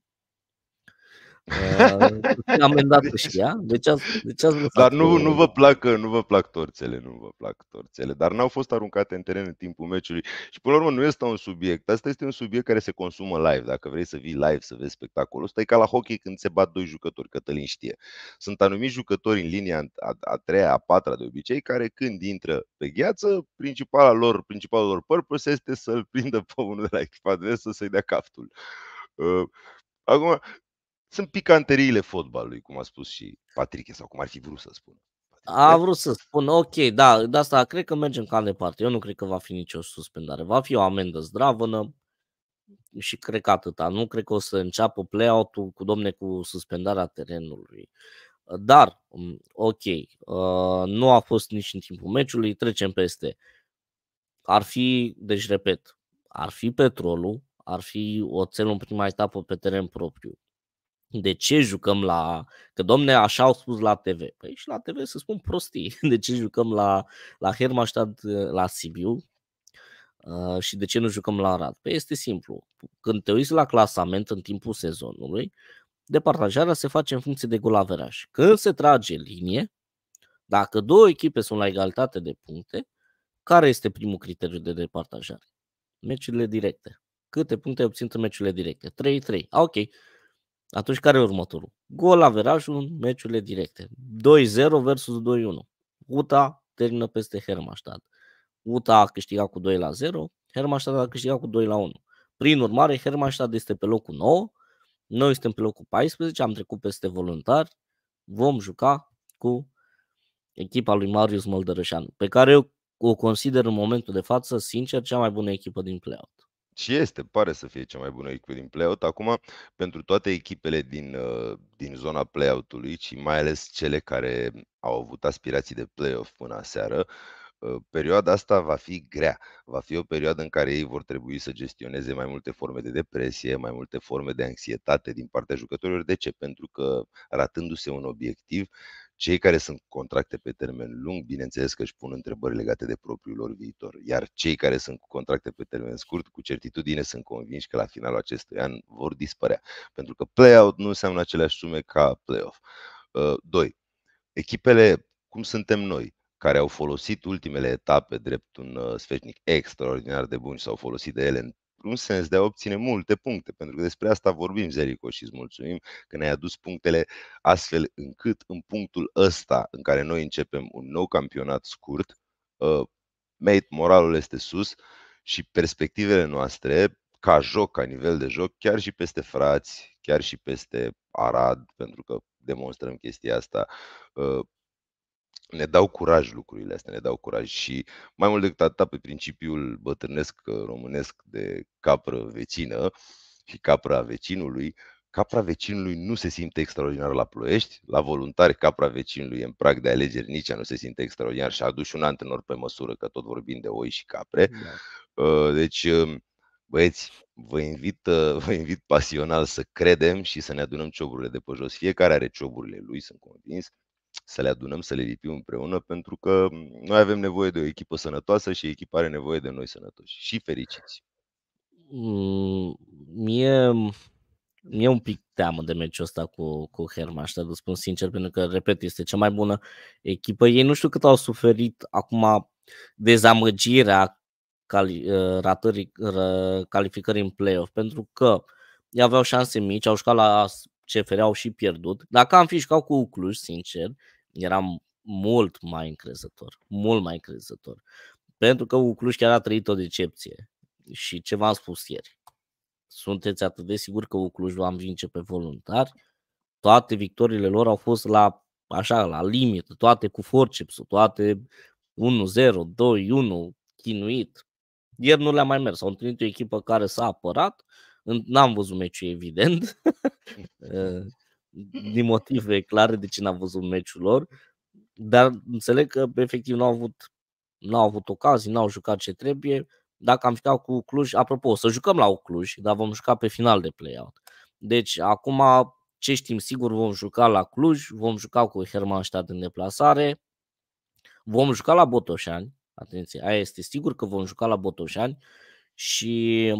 Uh, un moment dat deci, De ce de ce dar nu, nu, vă placă, nu vă plac torțele, nu vă plac torțele. Dar n-au fost aruncate în teren în timpul meciului. Și până la urmă nu este un subiect. Asta este un subiect care se consumă live. Dacă vrei să vii live, să vezi spectacolul ăsta, e ca la hockey când se bat doi jucători, Cătălin știe. Sunt anumiți jucători în linia a, a treia, a patra de obicei, care când intră pe gheață, principala lor, principalul lor purpose este să-l prindă pe unul de la echipa adversă să-i dea caftul. Uh, acum, sunt picanteriile fotbalului, cum a spus și Patrick, sau cum ar fi vrut să spună. A vrut să spun, ok, da, de asta cred că mergem cam departe. Eu nu cred că va fi nicio suspendare. Va fi o amendă zdravănă și cred că atâta. Nu cred că o să înceapă play-out-ul cu domne cu suspendarea terenului. Dar, mm, ok, uh, nu a fost nici în timpul meciului, trecem peste. Ar fi, deci repet, ar fi petrolul, ar fi oțelul în prima etapă pe teren propriu de ce jucăm la... Că domne, așa au spus la TV. Păi și la TV să spun prostii. De ce jucăm la, la Hermastad, la Sibiu uh, și de ce nu jucăm la Arad? Păi este simplu. Când te uiți la clasament în timpul sezonului, departajarea se face în funcție de golaveraj. Când se trage linie, dacă două echipe sunt la egalitate de puncte, care este primul criteriu de departajare? Meciurile directe. Câte puncte obținut în meciurile directe? 3-3. Ah, ok atunci care e următorul? Gol la verajul în meciurile directe. 2-0 versus 2-1. UTA termină peste Hermastad. UTA a câștigat cu 2 la 0, Hermastad a câștigat cu 2 la 1. Prin urmare, Hermastad este pe locul 9, noi suntem pe locul 14, am trecut peste voluntari, vom juca cu echipa lui Marius Moldărășan, pe care eu o consider în momentul de față, sincer, cea mai bună echipă din play-out și este, pare să fie cea mai bună echipă din play-out. Acum, pentru toate echipele din, uh, din zona play-out-ului și mai ales cele care au avut aspirații de play-off până seară, uh, perioada asta va fi grea. Va fi o perioadă în care ei vor trebui să gestioneze mai multe forme de depresie, mai multe forme de anxietate din partea jucătorilor. De ce? Pentru că ratându-se un obiectiv, cei care sunt contracte pe termen lung, bineînțeles că își pun întrebări legate de propriul lor viitor, iar cei care sunt cu contracte pe termen scurt, cu certitudine sunt convinși că la finalul acestui an vor dispărea, pentru că play-out nu înseamnă aceleași sume ca play-off. 2. Uh, echipele, cum suntem noi? care au folosit ultimele etape drept un uh, sfeșnic extraordinar de bun și s-au folosit de ele în un sens de a obține multe puncte, pentru că despre asta vorbim, Zerico, și îți mulțumim că ne-ai adus punctele astfel încât în punctul ăsta în care noi începem un nou campionat scurt, ă, mate, moralul este sus și perspectivele noastre ca joc, ca nivel de joc, chiar și peste frați, chiar și peste Arad, pentru că demonstrăm chestia asta, ă, ne dau curaj lucrurile astea, ne dau curaj și mai mult decât atât pe principiul bătrânesc uh, românesc de capră vecină și capra vecinului, capra vecinului nu se simte extraordinar la ploiești, la voluntari capra vecinului în prag de alegeri nici nu se simte extraordinar și a adus un antrenor pe măsură, că tot vorbim de oi și capre. Da. Uh, deci, uh, băieți, vă invit, vă invit pasional să credem și să ne adunăm cioburile de pe jos. Fiecare are cioburile lui, sunt convins să le adunăm, să le lipim împreună, pentru că mm, noi avem nevoie de o echipă sănătoasă și echipa are nevoie de noi sănătoși și fericiți. Mm, mie, mi-e un pic teamă de meciul ăsta cu, cu Hermannstadt, vă spun sincer, pentru că, repet, este cea mai bună echipă. Ei nu știu cât au suferit acum dezamăgirea cali, uh, ratării, uh, calificării în play-off, pentru că ei aveau șanse mici, au jucat la CFR au și pierdut. Dacă am fi jucat cu Cluj, sincer, eram mult mai încrezător, mult mai încrezător. Pentru că Cluj chiar a trăit o decepție și ce v-am spus ieri. Sunteți atât de sigur că Cluj va învinge pe voluntari? Toate victoriile lor au fost la așa, la limită, toate cu forceps toate 1-0, 2-1, chinuit. Ieri nu le-a mai mers, au întâlnit o echipă care s-a apărat, N-am văzut meciul, evident, eh, din motive clare de ce n-am văzut meciul lor, dar înțeleg că efectiv n-au avut, n-au avut ocazii, n-au jucat ce trebuie. Dacă am jucat cu Cluj, apropo, o să jucăm la Cluj, dar vom juca pe final de play-out. Deci acum ce știm sigur vom juca la Cluj, vom juca cu Hermannstadt în deplasare, vom juca la Botoșani, atenție, aia este sigur că vom juca la Botoșani și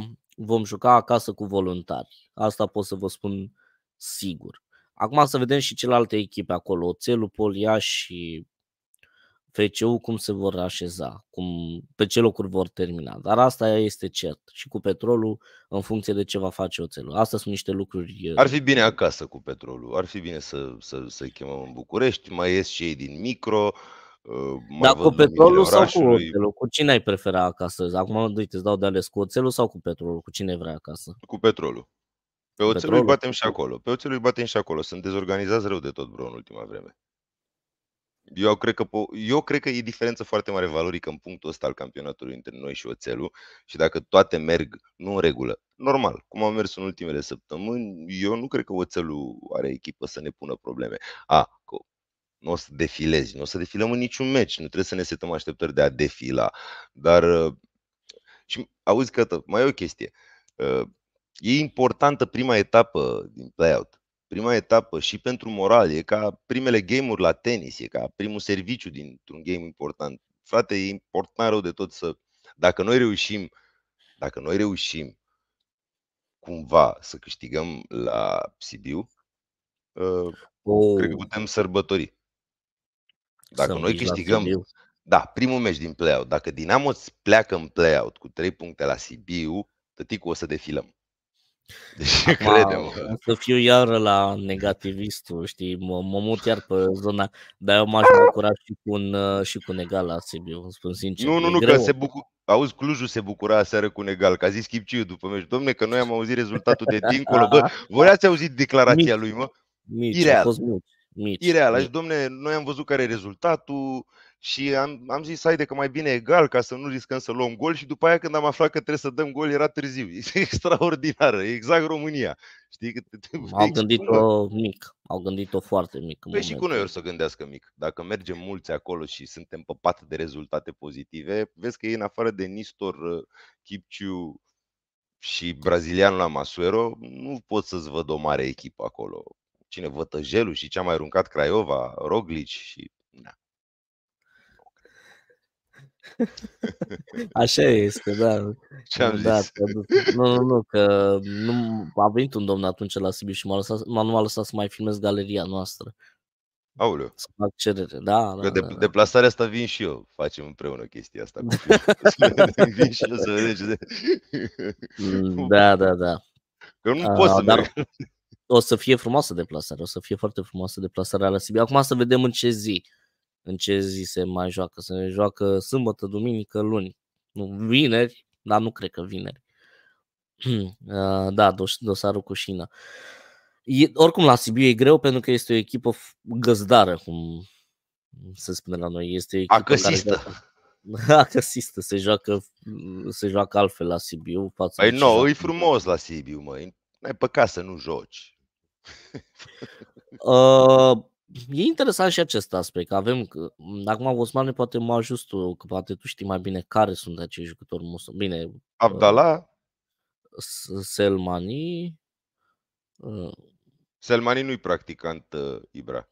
vom juca acasă cu voluntari. Asta pot să vă spun sigur. Acum să vedem și celelalte echipe acolo, Oțelul, Polia și FCU cum se vor așeza, cum, pe ce locuri vor termina. Dar asta este cert. Și cu petrolul, în funcție de ce va face oțelul. Asta sunt niște lucruri... Ar fi bine acasă cu petrolul. Ar fi bine să, să, să chemăm în București. Mai ies și ei din micro. Uh, dar cu petrolul sau cu oțelul? Cu cine ai prefera acasă? Acum, uite, îți dau de ales cu oțelul sau cu petrolul? Cu cine vrei acasă? Cu petrolul. Pe oțelul îi batem și acolo. Pe oțelul îi batem și acolo. Sunt dezorganizați rău de tot, bro, în ultima vreme. Eu cred, că, eu cred că e diferență foarte mare valorică în punctul ăsta al campionatului între noi și oțelul și dacă toate merg nu în regulă, normal, cum am mers în ultimele săptămâni, eu nu cred că oțelul are echipă să ne pună probleme. A, nu o să defilezi, nu o să defilăm în niciun meci, nu trebuie să ne setăm așteptări de a defila. Dar uh, și auzi că mai e o chestie. Uh, e importantă prima etapă din play-out. Prima etapă și pentru moral, e ca primele game-uri la tenis, e ca primul serviciu dintr-un game important. Frate, e important rău de tot să dacă noi reușim, dacă noi reușim cumva să câștigăm la Sibiu, uh, oh. cred că putem sărbători. Dacă noi câștigăm da, primul meci din play-out, dacă Dinamo îți pleacă în play-out cu 3 puncte la Sibiu, tăticul o să defilăm. Deci, Acum, credem. Să fiu iară la negativistul, știi, mă, mă mut iar pe zona, dar eu m-aș bucura și cu un, uh, și cu negal egal la Sibiu, spun sincer. Nu, nu, nu, greu. că se bucur... Auzi, Clujul se bucura aseară cu un egal, că a zis Chipciu după meci, domne, că noi am auzit rezultatul de dincolo, bă, voi ați auzit declarația mici, lui, mă? Mici, Ireal. a fost mici mici. Ireal, și domne, noi am văzut care e rezultatul și am, am zis, haide că mai bine egal ca să nu riscăm să luăm gol și după aia când am aflat că trebuie să dăm gol era târziu. Este extraordinară, exact România. Știi? Au păi gândit-o mic, au gândit-o foarte mic. Păi și cu noi o să gândească mic. Dacă mergem mulți acolo și suntem pe pat de rezultate pozitive, vezi că ei în afară de Nistor, Kipciu, uh, și brazilianul la Masuero, nu pot să-ți văd o mare echipă acolo cine, Vătăjelu și ce-a mai aruncat Craiova, Roglici și... da. Așa este, da. Ce am da, zis? Că, nu, nu, nu, că nu, a venit un domn atunci la Sibiu și m-a lăsat, m-a lăsat să mai filmez galeria noastră. Aoleu. Să fac cerere, da. da, de, da, da. Deplasarea asta vin și eu, facem împreună chestia asta. vin și eu să vedem ce mm, Da, da, da. Că nu a, pot să dar... merg o să fie frumoasă deplasarea, o să fie foarte frumoasă deplasarea la Sibiu. Acum să vedem în ce zi, în ce zi se mai joacă. Se joacă sâmbătă, duminică, luni. Nu, vineri, dar nu cred că vineri. da, dosarul cu șină. E, oricum la Sibiu e greu pentru că este o echipă găzdară, cum se spune la noi. Este o echipă Acăsistă. Care Acasistă, se joacă, se joacă altfel la Sibiu. Față păi nu, no, e frumos la Sibiu, mă. E păcat să nu joci uh, e interesant și acest aspect. Că avem, că, mm, acum Osmane poate mă ajust tu, că poate tu știi mai bine care sunt acei jucători musulmani. Bine, Abdala? Uh, Selmani? Uh, Selmani nu-i practicant, uh, Ibra.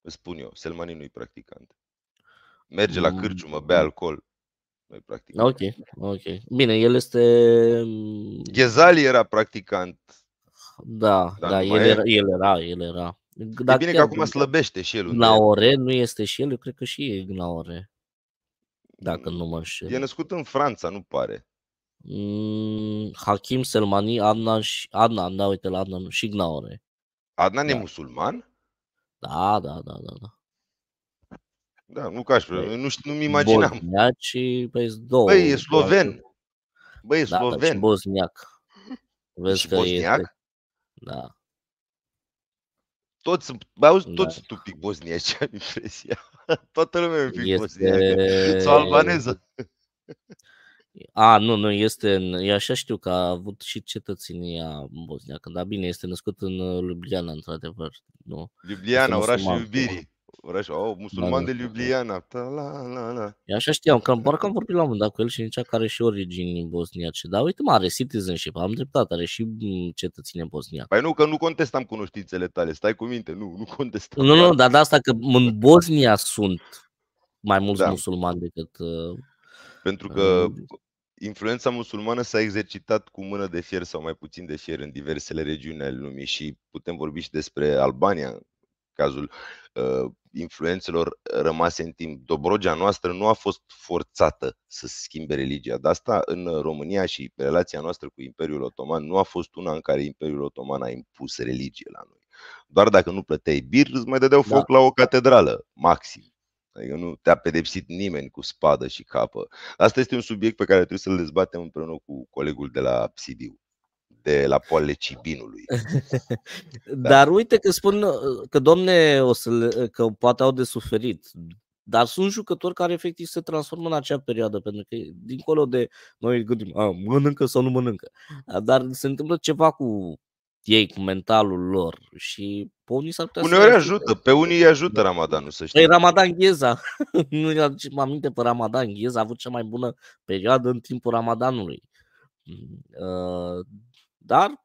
Îți spun eu, Selmani nu-i practicant. Merge la mm. cârciumă, bea mm. alcool. Noi practicăm. Ok, ok. Bine, el este... Ghezali era practicant da, da, da el era, el era, el era. Dar e bine că acum adică? slăbește și el. Gnaore nu este și el, eu cred că și e Gnaore. Dacă mm, nu mă înșel. E născut în Franța, nu pare. Mm, Hakim Selmani, Adnan și Adnan, da, uite la Adnan și Gnaore. Adnan da. e musulman? Da, da, da, da, da. Da, nu ca și, nu știu, nu-mi imaginam. Bosniac și, băi, două. Băi, e sloven. Băi, e sloven. Da, da, și bosniac. Vezi și că bosniac? Este da. Toți sunt, mai auzi, da. toți da. sunt un pic bosniaci, am impresia. Toată lumea e un pic este... bosniacă. Sau albaneză. A, nu, nu, este, eu așa știu că a avut și cetățenia bosniacă, dar bine, este născut în uh, Ljubljana, într-adevăr. Nu? Ljubljana, orașul iubirii oraș oh, musulman da, de Ljubljana. Ta, la, la, la. Eu așa știam, că parcă am vorbit la un moment dat cu el și zicea care și origini bosniace. Dar uite, mă, are citizenship, am dreptate, are și mm, cetățenie Bosnia. Păi nu, că nu contestam cunoștințele tale, stai cu minte, nu, nu contestam. Nu, nu, dar de asta că în Bosnia sunt mai mulți da. musulmani decât... Uh, Pentru că influența musulmană s-a exercitat cu mână de fier sau mai puțin de fier în diversele regiuni ale lumii și putem vorbi și despre Albania, cazul uh, influențelor rămase în timp. Dobrogea noastră nu a fost forțată să schimbe religia. De asta în România și relația noastră cu Imperiul Otoman nu a fost una în care Imperiul Otoman a impus religie la noi. Doar dacă nu plăteai bir, îți mai dădeau da. foc da. la o catedrală, maxim. Adică nu te-a pedepsit nimeni cu spadă și capă. Asta este un subiect pe care trebuie să-l dezbatem împreună cu colegul de la Psidiu de la poalele cibinului. da. Dar uite că spun că domne, o să le, că poate au de suferit. Dar sunt jucători care efectiv se transformă în acea perioadă, pentru că dincolo de noi gândim, a, mănâncă sau nu mănâncă. Dar se întâmplă ceva cu ei, cu mentalul lor și pe unii s-ar putea Uneori să ajută, pe unii îi ajută Ramadanul, să păi știi. Păi Ramadan Gheza, nu aducem aminte pe Ramadan Gheza, a avut cea mai bună perioadă în timpul Ramadanului. Mm, ă, dar,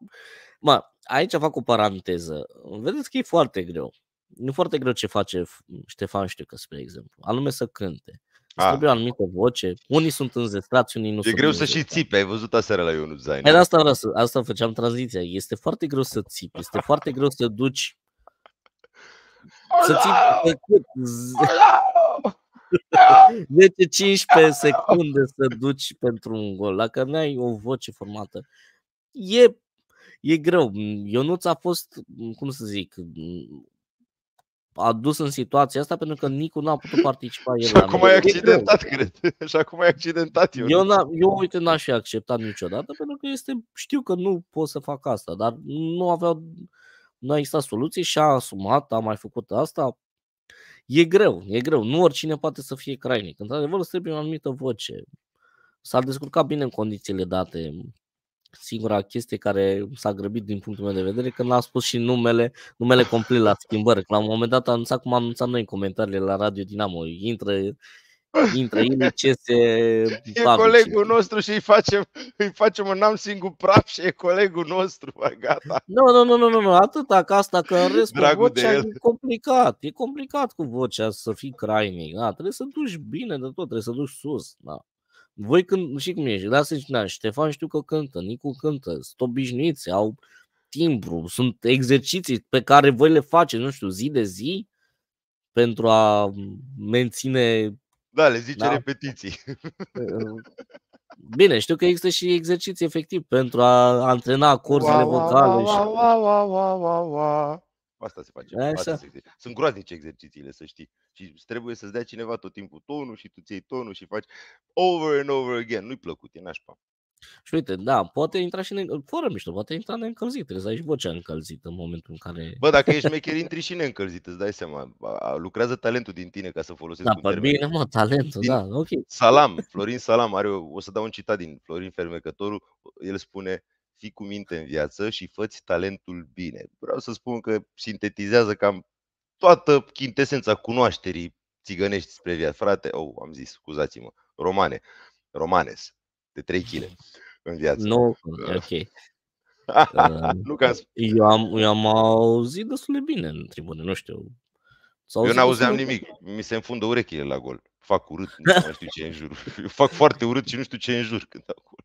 mă, aici fac o paranteză. Vedeți că e foarte greu. E foarte greu ce face Ștefan Știucă, spre exemplu, anume să cânte. A. Ah. Trebuie o anumită voce. Unii sunt înzestrați, unii nu e sunt. E greu înzestrați. să și țipe, ai văzut aseară la Ionu Zain. Păi Era asta, asta, asta făceam tranziția. Este foarte greu să țipi, este foarte greu să duci să ții 10-15 secunde să duci pentru un gol. Dacă nu ai o voce formată, e, e greu. Ionuț a fost, cum să zic, adus în situația asta pentru că Nicu nu a putut participa el. Și acum e accidentat, greu. cred. Și acum e accidentat. Eu, eu, n-a, eu uite, n-aș fi acceptat niciodată pentru că este, știu că nu pot să fac asta, dar nu aveau, nu a existat soluție și a asumat, a mai făcut asta. E greu, e greu. Nu oricine poate să fie crainic. Într-adevăr, îți trebuie o anumită voce. S-a descurcat bine în condițiile date singura chestie care s-a grăbit din punctul meu de vedere, că n-a spus și numele, numele complet la schimbări. la un moment dat a anunțat cum am anunțat noi în comentariile la Radio Dinamo. Intră, intră ce se... E Pavici. colegul nostru și îi facem, îi facem un am singur praf și e colegul nostru, bă, gata. Nu, nu, nu, nu, nu, atâta ca asta, că în rest cu vocea e complicat, e complicat cu vocea să fii crainic, da, trebuie să duci bine de tot, trebuie să duci sus, da. Voi când, nu știu cum e, lasă da, Ștefan știu că cântă, Nicu cântă, sunt obișnuiți, au timbru, sunt exerciții pe care voi le face, nu știu, zi de zi pentru a menține... Da, le zice da? repetiții. Bine, știu că există și exerciții efectiv pentru a antrena corzile vocale. Wow, wow, wow, wow, wow, wow. Asta se face. Asta se Sunt groaznice exercițiile, să știi. Și trebuie să-ți dea cineva tot timpul tonul și tu ții tonul și faci over and over again. Nu-i plăcut, e nașpa. Și uite, da, poate intra și ne... fără mișto, poate intra neîncălzit, trebuie să ai și vocea încălzită în momentul în care... Bă, dacă ești mecher, intri și neîncălzit, îți dai seama, lucrează talentul din tine ca să folosești. da, un termen. bine, mă, talentul, din... da, ok. Salam, Florin Salam, are o... o să dau un citat din Florin Fermecătorul, el spune, fii cu minte în viață și făți talentul bine. Vreau să spun că sintetizează cam toată chintesența cunoașterii țigănești spre viață. Frate, oh, am zis, scuzați-mă, romane, romanes, de 3 kg în viață. Nu, no, ok. nu ca... eu, am, eu am auzit destul de bine în tribune, nu știu. Eu n-auzeam nimic, mi se înfundă urechile la gol. Fac urât, nu știu ce în jur. Eu fac foarte urât și nu știu ce în jur când acolo.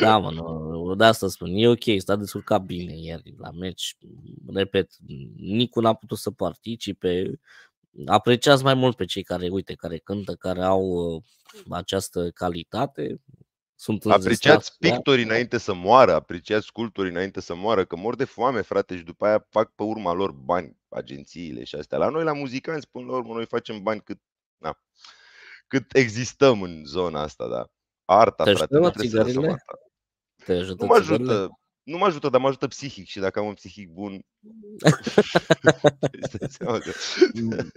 Da, mă, nu, de asta spun. E ok, s-a descurcat bine ieri la meci. Repet, Nicu n-a putut să participe. Apreciați mai mult pe cei care, uite, care cântă, care au uh, această calitate. Sunt apreciați da? pictorii da? înainte să moară, apreciați sculptorii înainte să moară, că mor de foame, frate, și după aia fac pe urma lor bani agențiile și astea. La noi, la muzicanți, spun la urmă, noi facem bani cât, na, cât existăm în zona asta, da. Arta, te frate, mă țigările? Arta. Te ajută nu mă ajută, țigările? nu mă ajută, dar mă ajută psihic și dacă am un psihic bun...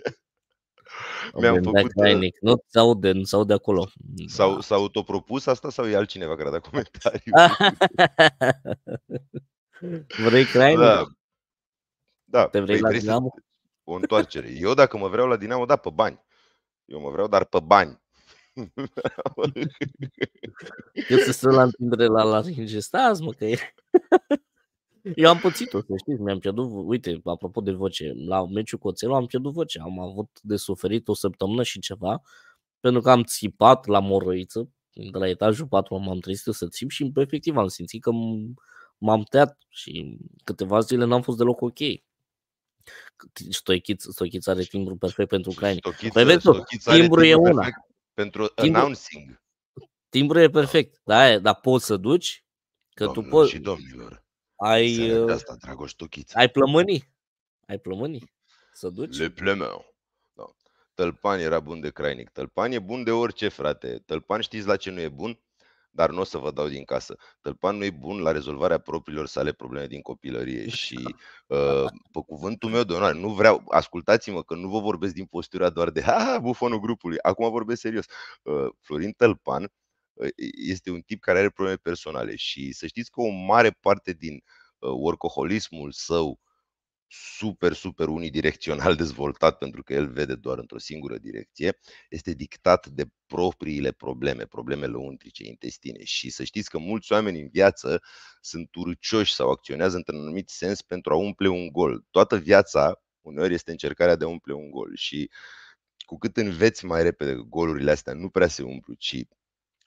Mm. Mi-am făcut... Crainic. Uh, nu se aude, nu se aude acolo. S-au, da. s-a autopropus asta sau e altcineva care a dat comentariu? Vrei Crainic? Da. da. Te vrei, vrei păi la Dinamo? O întoarcere. Eu dacă mă vreau la Dinamo, da, pe bani. Eu mă vreau, dar pe bani. Eu să strâng la întindere la laringe. Stați, mă, că e... Eu am pățit o să știți, mi-am pierdut, uite, apropo de voce, la meciul cu Oțelul am pierdut voce, am avut de suferit o săptămână și ceva, pentru că am țipat la morăiță, de la etajul 4 m-am trezit să țip și efectiv am simțit că m-am tăiat și câteva zile n-am fost deloc ok. Stoichiț, Stoichiț are timbru perfect pentru ucraini. Stochița, păi vezi, timbru e una. Perfect pentru Timbru, announcing. Timbrul e perfect, da, dar poți să duci? Că Domnul tu poți. și domnilor, ai, uh, asta, Dragoș Tuchiță. ai plămâni. Ai plămâni să duci? Le plămâni. Da. Tălpan era bun de crainic. Tălpan e bun de orice, frate. Tălpan știți la ce nu e bun? dar nu o să vă dau din casă. Tălpanul e bun la rezolvarea propriilor sale probleme din copilărie și, uh, pe cuvântul meu de onoare, nu vreau, ascultați-mă că nu vă vorbesc din postura doar de ha, bufonul grupului, acum vorbesc serios. Uh, Florin Tălpan ă, este un tip care are probleme personale și să știți că o mare parte din workaholismul său super, super unidirecțional dezvoltat pentru că el vede doar într-o singură direcție, este dictat de propriile probleme, problemele untrice intestine. Și să știți că mulți oameni în viață sunt urcioși sau acționează într-un anumit sens pentru a umple un gol. Toată viața uneori este încercarea de a umple un gol și cu cât înveți mai repede golurile astea nu prea se umplu, ci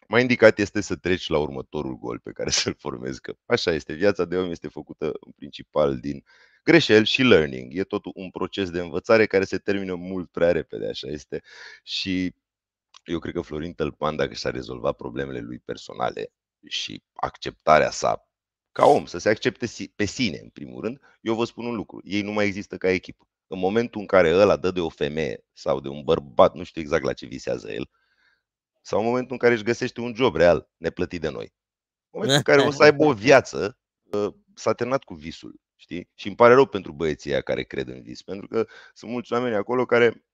mai indicat este să treci la următorul gol pe care să-l formezi, că așa este, viața de om este făcută în principal din greșeli și learning. E tot un proces de învățare care se termină mult prea repede, așa este. Și eu cred că Florin Tălpan, dacă și-a rezolvat problemele lui personale și acceptarea sa ca om, să se accepte pe sine, în primul rând, eu vă spun un lucru. Ei nu mai există ca echipă. În momentul în care ăla dă de o femeie sau de un bărbat, nu știu exact la ce visează el, sau în momentul în care își găsește un job real neplătit de noi, în momentul în care o să aibă o viață, ă, s-a terminat cu visul. Știi? Și îmi pare rău pentru băieții care cred în vis, pentru că sunt mulți oameni acolo care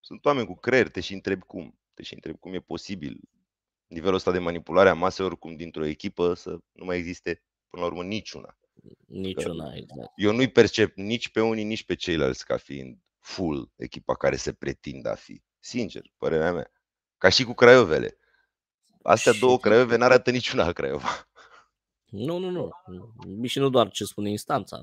sunt oameni cu creier, te și întreb cum. Te și întreb cum e posibil nivelul ăsta de manipulare a maselor cum dintr-o echipă să nu mai existe până la urmă niciuna. Niciuna, că exact. Eu nu-i percep nici pe unii, nici pe ceilalți ca fiind full echipa care se pretindă a fi. Sincer, părerea mea. Ca și cu Craiovele. Astea și două Craiove n-arată niciuna Craiova. Nu, nu, nu. Și nu doar ce spune instanța.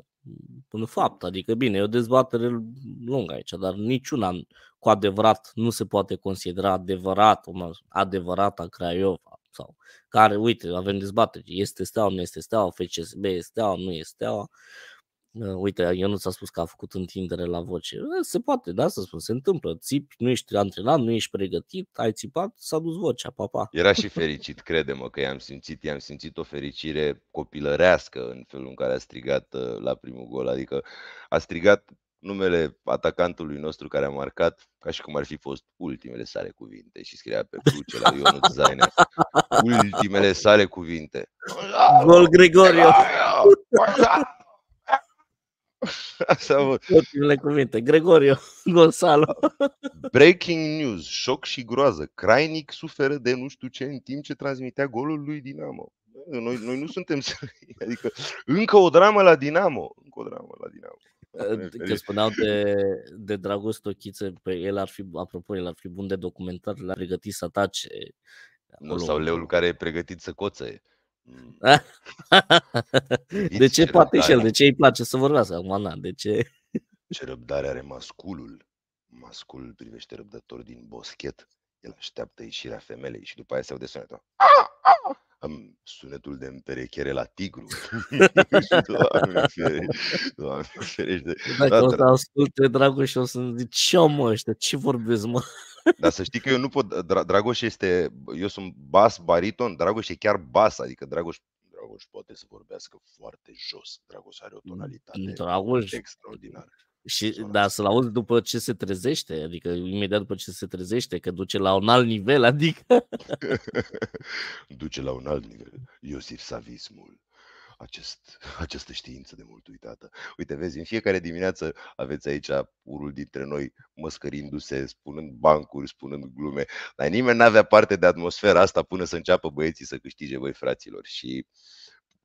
În fapt, adică bine, e o dezbatere lungă aici, dar niciuna cu adevărat nu se poate considera adevărat, adevărata Craiova. Sau care, uite, avem dezbatere, este steaua, nu este steaua, FCSB este steaua, nu este steaua. Uh, Ă, uite, eu nu ți-a spus că a făcut întindere la voce. Ă, se poate, da, să spun, se întâmplă. Țip, nu ești antrenat, nu ești pregătit, ai țipat, s-a dus vocea, papa. Pa. Era și fericit, credem că i-am simțit, i-am simțit o fericire copilărească în felul în care a strigat ă, la primul gol, adică a strigat numele atacantului nostru care a marcat, ca și cum ar fi fost ultimele sale cuvinte și scria pe cruce la Ionut Zainer. Ultimele sale cuvinte. Gol Grigorio! Așa, mă. Ultimele cuvinte. Gregorio, Gonzalo. Da. Breaking news. Șoc și groază. Crainic suferă de nu știu ce în timp ce transmitea golul lui Dinamo. Noi, noi nu suntem Adică încă o dramă la Dinamo. Încă o dramă la Dinamo. Ă, adică că spuneau de, de Dragoș Ochiță, pe el ar fi, apropo, el ar fi bun de documentar, l-a pregătit să atace. Nu, sau leul care e pregătit să coțe. de ce, ce poate și el? De ce îi place să vorbească? Acum, na, de ce? Ce răbdare are masculul? Masculul privește răbdător din boschet. El așteaptă ieșirea femelei și după aia se aude sunetul. Am sunetul de împerechere la tigru. doamne, doamne ferește. Dacă o să asculte, dragul, și o să-mi zic, ce mă ăștia, ce vorbesc, mă? Dar să știi că eu nu pot, Dragoș este, eu sunt bas, bariton, Dragoș e chiar bas, adică Dragoș Dragoș poate să vorbească foarte jos. Dragoș are o mm, tonalitate Dragoș. extraordinară. Și, dar să-l auzi după ce se trezește, adică imediat după ce se trezește, că duce la un alt nivel, adică... duce la un alt nivel. Iosif Savismul acest, această știință de mult uitată. Uite, vezi, în fiecare dimineață aveți aici urul dintre noi măscărindu-se, spunând bancuri, spunând glume, dar nimeni n-avea parte de atmosfera asta până să înceapă băieții să câștige voi fraților și uh,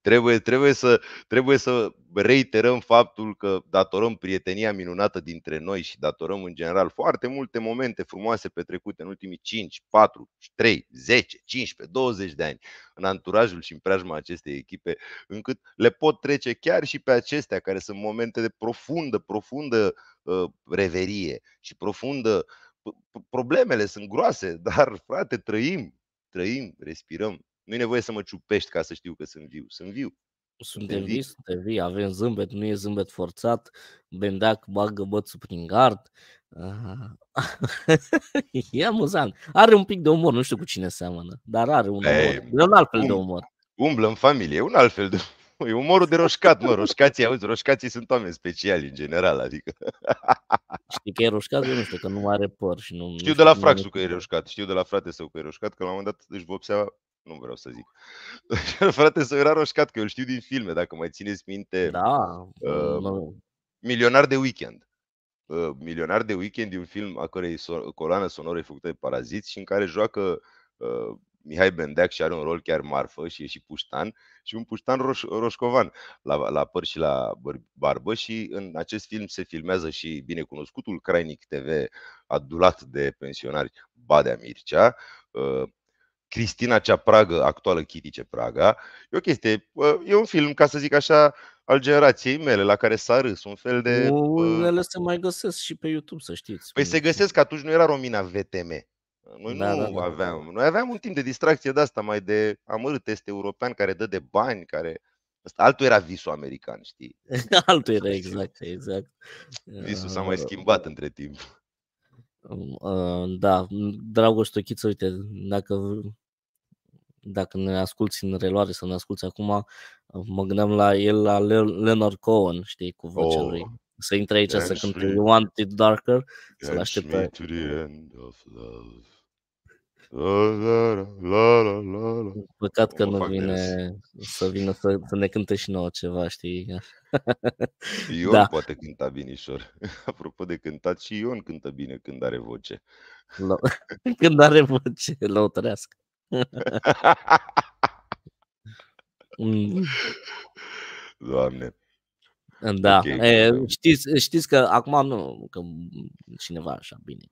Trebuie, trebuie, să, trebuie să reiterăm faptul că datorăm prietenia minunată dintre noi și datorăm în general foarte multe momente frumoase petrecute în ultimii 5, 4, 3, 10, 15, 20 de ani în anturajul și în preajma acestei echipe, încât le pot trece chiar și pe acestea, care sunt momente de profundă, profundă uh, reverie și profundă. Problemele sunt groase, dar, frate, trăim, trăim, respirăm nu e nevoie să mă ciupești ca să știu că sunt viu. Sunt viu. Suntem vii, suntem vii, avem zâmbet, nu e zâmbet forțat, Bendac bagă bățul prin gard. Ah. e amuzant. Are un pic de umor, nu știu cu cine seamănă, dar are un umor. E un alt fel um, de umor. Umblă în familie, un alt fel de E umorul de roșcat, mă, roșcații, auzi, roșcații sunt oameni speciali în general, adică. Știi că e roșcat? Eu nu știu, că nu are păr și nu... Știu nu de la fraxul că e roșcat, știu de la frate său că e roșcat, că la un moment dat își vopsea nu vreau să zic. Frate, să era roșcat, că eu știu din filme, dacă mai țineți minte. Da. Uh, no. Milionar de weekend. Uh, Milionar de weekend e un film a cărei so- coloană sonoră e făcută de paraziți și în care joacă uh, Mihai Bendeac și are un rol chiar marfă și e și puștan și un puștan roș- roșcovan la, la păr și la barbă și în acest film se filmează și binecunoscutul Crainic TV adulat de pensionari Badea Mircea, uh, Cristina cea Pragă, actuală Chitice Praga, e o chestie, e un film, ca să zic așa, al generației mele, la care s-a râs, un fel de... Unele se mai găsesc și pe YouTube, să știți. Păi se găsesc, că atunci nu era Romina VTM. Noi da, nu da, da, da, da. aveam. Da. Noi aveam un timp de distracție de asta, mai de amărât este european care dă de bani, care... Altul era visul american, știi? Altul era, exact, exact. Visul s-a ah, mai schimbat între timp. Da, Dragoș Tochiță, uite, dacă, dacă ne asculti în reloare sau ne asculti acum, mă gândeam la el, la Leonard Cohen, știi, cu vocea oh, lui. Să intre aici să cânte You Want It Darker, să-l aștepte. La, la, la, Păcat că nu vine să vină să, să ne cânte și nouă ceva, știi? Ion da. poate cânta binișor. Apropo de cântat, și Ion cântă bine când are voce. când are voce, lăutărească. Mm. Doamne. Da. Okay. E, știți, știți că acum nu, că cineva așa, bine,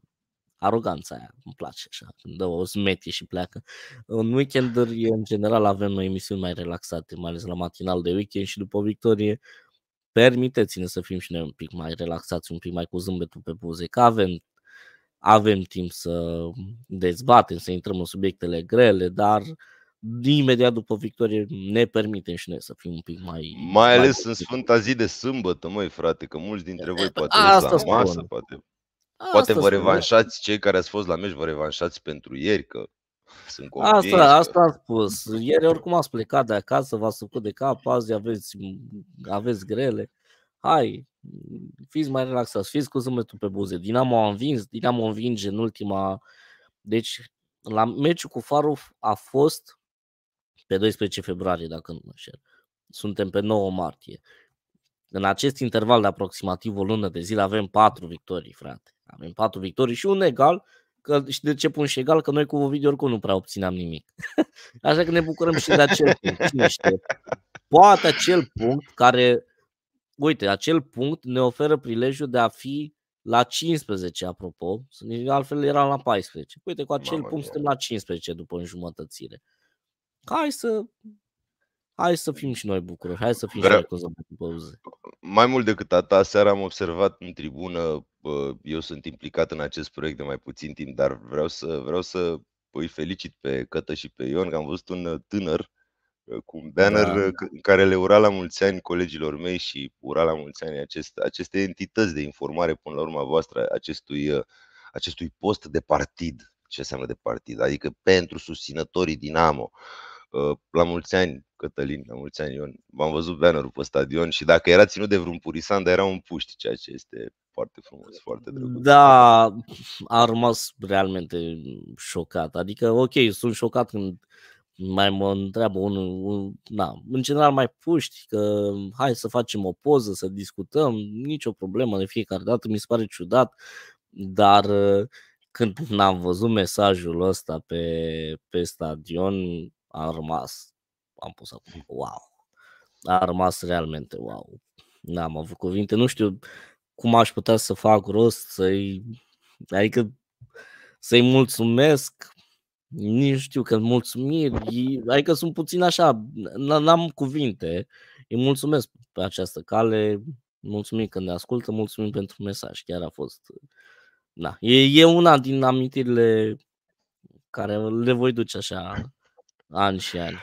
aroganța aia, îmi place așa, când dă o smetie și pleacă. În weekenduri, în general, avem noi emisiuni mai relaxate, mai ales la matinal de weekend și după victorie, permiteți-ne să fim și noi un pic mai relaxați, un pic mai cu zâmbetul pe buze, că avem, avem timp să dezbatem, să intrăm în subiectele grele, dar imediat după victorie ne permitem și noi să fim un pic mai... Mai ales mai în Sfânta zi de sâmbătă, măi frate, că mulți dintre voi eh, poate asta la masă, poate Poate vă da. revanșați, cei care ați fost la meci, vă revanșați pentru ieri, că sunt convins. Asta, că... asta a spus. Ieri oricum ați plecat de acasă, v-ați făcut de cap, azi aveți, aveți grele. Hai, fiți mai relaxați, fiți cu zâmbetul pe buze. Dinamo a învins, Dinamo învinge în ultima... Deci, la meciul cu Faruf a fost pe 12 februarie, dacă nu mă șer. Suntem pe 9 martie. În acest interval de aproximativ o lună de zile avem patru victorii, frate. Avem patru victorii și un egal, că, și de ce pun și egal? Că noi cu Ovidiu oricum nu prea obțineam nimic. Așa că ne bucurăm și de acel punct. Cine știe? Poate acel punct care, uite, acel punct ne oferă prilejul de a fi la 15, apropo, altfel era la 14. Uite, cu acel Mamă punct suntem la 15 după înjumătățire. Hai să hai să fim și noi bucuroși, hai să fim Vreau. și noi conservatori băuze. Mai mult decât atâta, seara am observat în tribună, eu sunt implicat în acest proiect de mai puțin timp, dar vreau să, vreau să îi felicit pe Cătă și pe Ion, că am văzut un uh, tânăr uh, cu un banner da. Uh, în care le ura la mulți ani colegilor mei și ura la mulți ani acest, aceste entități de informare, până la urma voastră, acestui, acestui post de partid. Ce înseamnă de partid? Adică pentru susținătorii Dinamo. Uh, Uh, la mulți ani, Cătălin, la mulți ani, Ion. V-am văzut bannerul pe stadion și dacă era ținut de vreun purisan, dar era un puști, ceea ce este foarte frumos, foarte drăguț. Da, a rămas realmente șocat. Adică, ok, sunt șocat când mai mă întreabă unul, un, na, în general mai puști, că hai să facem o poză, să discutăm, nicio problemă de fiecare dată, mi se pare ciudat, dar uh, când am văzut mesajul ăsta pe, pe stadion, am rămas, am pus acum, wow, a rămas realmente wow. N-am avut cuvinte, nu știu cum aș putea să fac rost, să-i, adică să-i mulțumesc, nici știu că mulțumiri, adică sunt puțin așa, n-am cuvinte, îi mulțumesc pe această cale, mulțumim că ne ascultă, mulțumim pentru mesaj, chiar a fost, da, e, e una din amintirile care le voi duce așa ani și ani.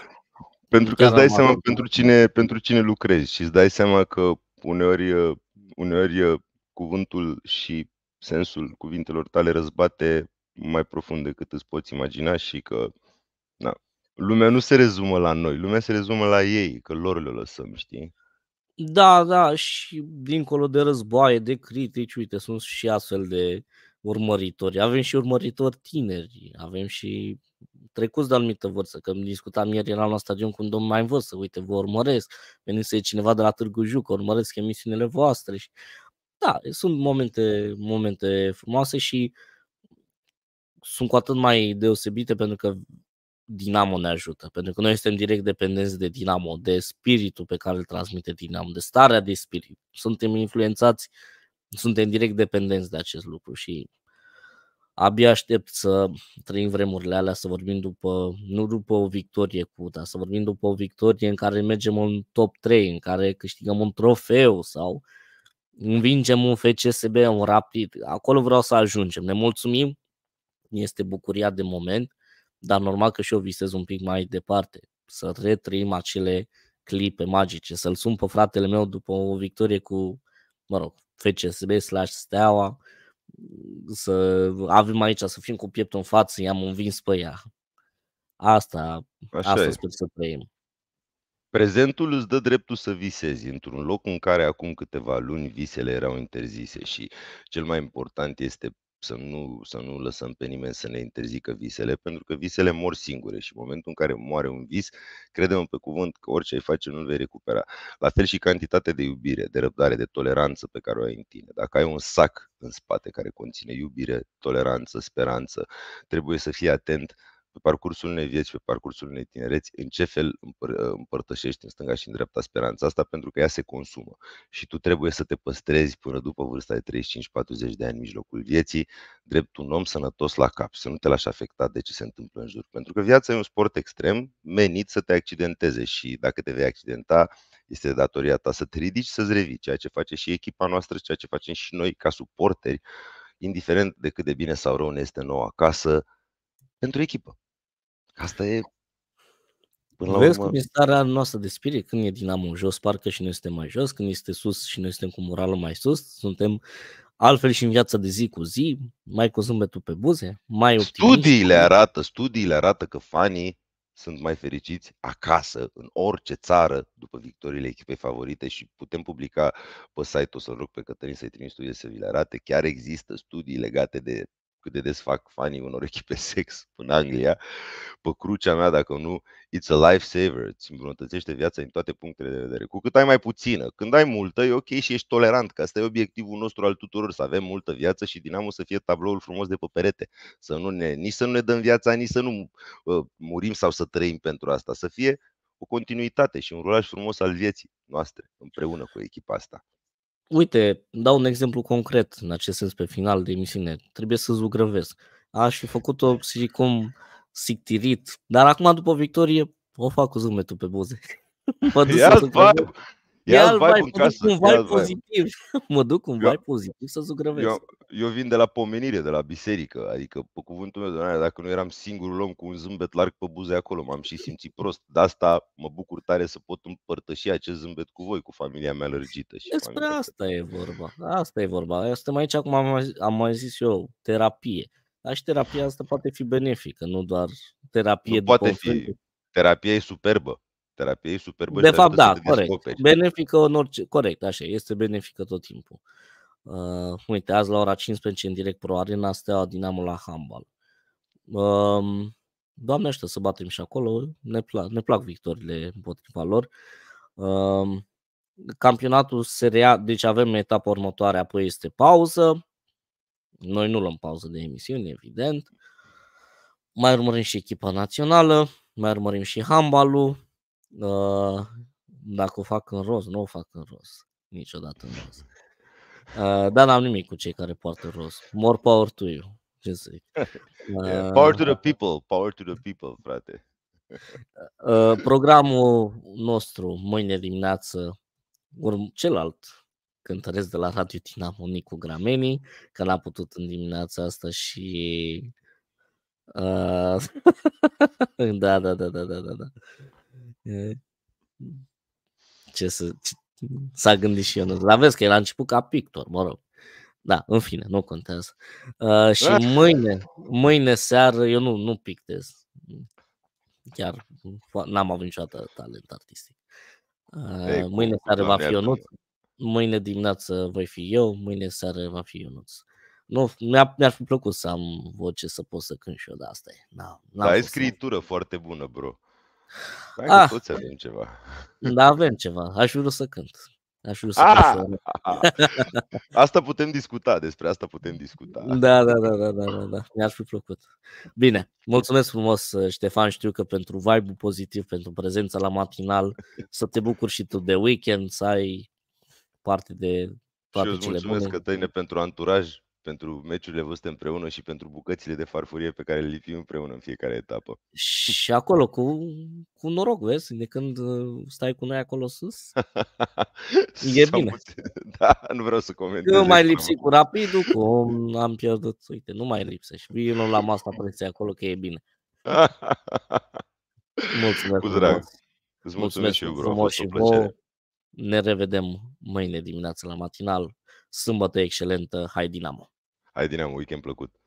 Pentru că îți dai seama pentru cine, pentru cine lucrezi și îți dai seama că uneori, uh, uneori uh, cuvântul și sensul cuvintelor tale răzbate mai profund decât îți poți imagina și că na, lumea nu se rezumă la noi, lumea se rezumă la ei, că lor le lăsăm, știi? Da, da, și dincolo de războaie, de critici, uite, sunt și astfel de urmăritori. Avem și urmăritori tineri, avem și trecuți de anumită vârstă, că discutam ieri, eram la stadion cu un domn mai în vârstă, uite, vă urmăresc, venise cineva de la Târgu Juc, urmăresc emisiunile voastre și da, sunt momente, momente frumoase și sunt cu atât mai deosebite pentru că Dinamo ne ajută, pentru că noi suntem direct dependenți de Dinamo, de spiritul pe care îl transmite Dinamo, de starea de spirit. Suntem influențați, suntem direct dependenți de acest lucru și abia aștept să trăim vremurile alea, să vorbim după, nu după o victorie cu dar să vorbim după o victorie în care mergem în top 3, în care câștigăm un trofeu sau învingem un FCSB, un rapid. Acolo vreau să ajungem. Ne mulțumim, este bucuria de moment, dar normal că și eu visez un pic mai departe, să retrăim acele clipe magice, să-l sun pe fratele meu după o victorie cu, mă rog, FCSB slash Steaua, să avem aici, să fim cu pieptul în față, i-am învins pe ea. Asta, Așa asta e. sper să trăim. Prezentul îți dă dreptul să visezi într-un loc în care acum câteva luni visele erau interzise și cel mai important este să nu, să nu lăsăm pe nimeni să ne interzică visele, pentru că visele mor singure și în momentul în care moare un vis, credem pe cuvânt că orice ai face nu vei recupera. La fel și cantitatea de iubire, de răbdare, de toleranță pe care o ai în tine. Dacă ai un sac în spate care conține iubire, toleranță, speranță, trebuie să fii atent pe parcursul unei vieți, pe parcursul unei tinereți, în ce fel împăr- ă, împărtășești în stânga și în dreapta speranța asta, pentru că ea se consumă și tu trebuie să te păstrezi până după vârsta de 35-40 de ani în mijlocul vieții, drept un om sănătos la cap, să nu te lași afectat de ce se întâmplă în jur. Pentru că viața e un sport extrem menit să te accidenteze și dacă te vei accidenta, este datoria ta să te ridici, să-ți revii, ceea ce face și echipa noastră, ceea ce facem și noi ca suporteri, indiferent de cât de bine sau rău ne este nouă acasă, pentru echipă. Asta e... Până la urmă... cum e starea noastră de spirit, când e dinamul jos, parcă și noi suntem mai jos, când este sus și noi suntem cu moralul mai sus, suntem altfel și în viața de zi cu zi, mai cu zâmbetul pe buze, mai optimist. Studiile arată, studiile arată că fanii sunt mai fericiți acasă, în orice țară, după victoriile echipei favorite și putem publica pe site, ul să-l rog pe Cătălin să-i trimit studiile să vi le arate. Chiar există studii legate de cât de des fac fanii unor echipe sex în Anglia, pe crucea mea, dacă nu, it's a lifesaver, îți îmbunătățește viața din toate punctele de vedere. Cu cât ai mai puțină, când ai multă, e ok și ești tolerant, că asta e obiectivul nostru al tuturor, să avem multă viață și Dinamo să fie tabloul frumos de pe perete. Să nu ne, nici să nu ne dăm viața, nici să nu uh, murim sau să trăim pentru asta, să fie o continuitate și un rulaj frumos al vieții noastre, împreună cu echipa asta. Uite, dau un exemplu concret în acest sens pe final de emisiune. Trebuie să zugrăvesc. Aș fi făcut-o să zic cum sictirit, dar acum după victorie o fac cu zâmbetul pe buze. mă duc e alt vibe, e alt vibe, în casă. Mă duc un vibe pozitiv. mă duc un vibe pozitiv să zugrăvesc. Eu, eu vin de la pomenire, de la biserică, adică pe cuvântul meu, doamne, dacă nu eram singurul om cu un zâmbet larg pe buze acolo, m-am și simțit prost. De asta mă bucur tare să pot împărtăși acest zâmbet cu voi, cu familia mea lărgită. Și Despre asta e vorba, asta e vorba. Eu suntem aici, acum am mai, am mai zis eu, terapie. Dar și terapia asta poate fi benefică, nu doar terapie nu poate fi. Terapia e superbă. Terapia e superbă. De fapt, da, corect. Descoperi. Benefică în orice. Corect, așa, este benefică tot timpul. Uh, uite, azi la ora 15 în direct pro arena Steaua Dinamo la handball. Uh, um, doamne ăștia, să batem și acolo. Ne, plac, ne plac victorile împotriva lor. Uh, campionatul seria, deci avem etapa următoare, apoi este pauză. Noi nu luăm pauză de emisiune, evident. Mai urmărim și echipa națională, mai urmărim și handbalul. Uh, dacă o fac în roz, nu o fac în roz. Niciodată în roz. Uh, dar n-am nimic cu cei care poartă roz. More power to you. Ce să zic. Yeah, uh, power to the people, power to the people, frate. Programul nostru mâine dimineață, celălalt cântăresc de la Radio Dinamo Nicu Grameni, că n-a putut în dimineața asta și... Uh... da, da, da, da, da, da, da. Ce să... Ce... S-a gândit și eu. la vezi că el a început ca pictor, mă rog. Da, în fine, nu contează. Uh, și ah. mâine, mâine seară, eu nu, nu pictez. Chiar n-am avut niciodată talent artistic. Uh, mâine seară va fi o notă mâine dimineață voi fi eu, mâine seară va fi Ionuț. Nu, mi-ar, mi-ar fi plăcut să am voce să pot să cânt și eu, dar asta e. Da, am ai scritură să... foarte bună, bro. Da, ah, să toți avem ceva. Da, avem ceva. Aș vrea să cânt. Aș vrea să ah, cânt. Asta putem discuta, despre asta putem discuta. Da, da, da, da, da, da, da. Mi-ar fi plăcut. Bine, mulțumesc frumos, uh, Ștefan. Știu că pentru vibe pozitiv, pentru prezența la matinal, să te bucuri și tu de weekend, să ai parte de toate și eu îți cele mulțumesc bune. Cătăine pentru anturaj, pentru meciurile văzute împreună și pentru bucățile de farfurie pe care le lipim împreună în fiecare etapă. Și acolo cu, cu noroc, vezi, de când uh, stai cu noi acolo sus, e bine. da, nu vreau să comentez. Nu mai lipsi cu rapidul, cu am pierdut, uite, nu mai și vinul la masa presei acolo că e bine. mulțumesc cu drag. Îți mulțumesc, mulțumesc și eu, bro. A fost o plăcere. Vouă. Ne revedem mâine dimineață la matinal. Sâmbătă excelentă, hai Dinamo! Hai Dinamo, weekend plăcut!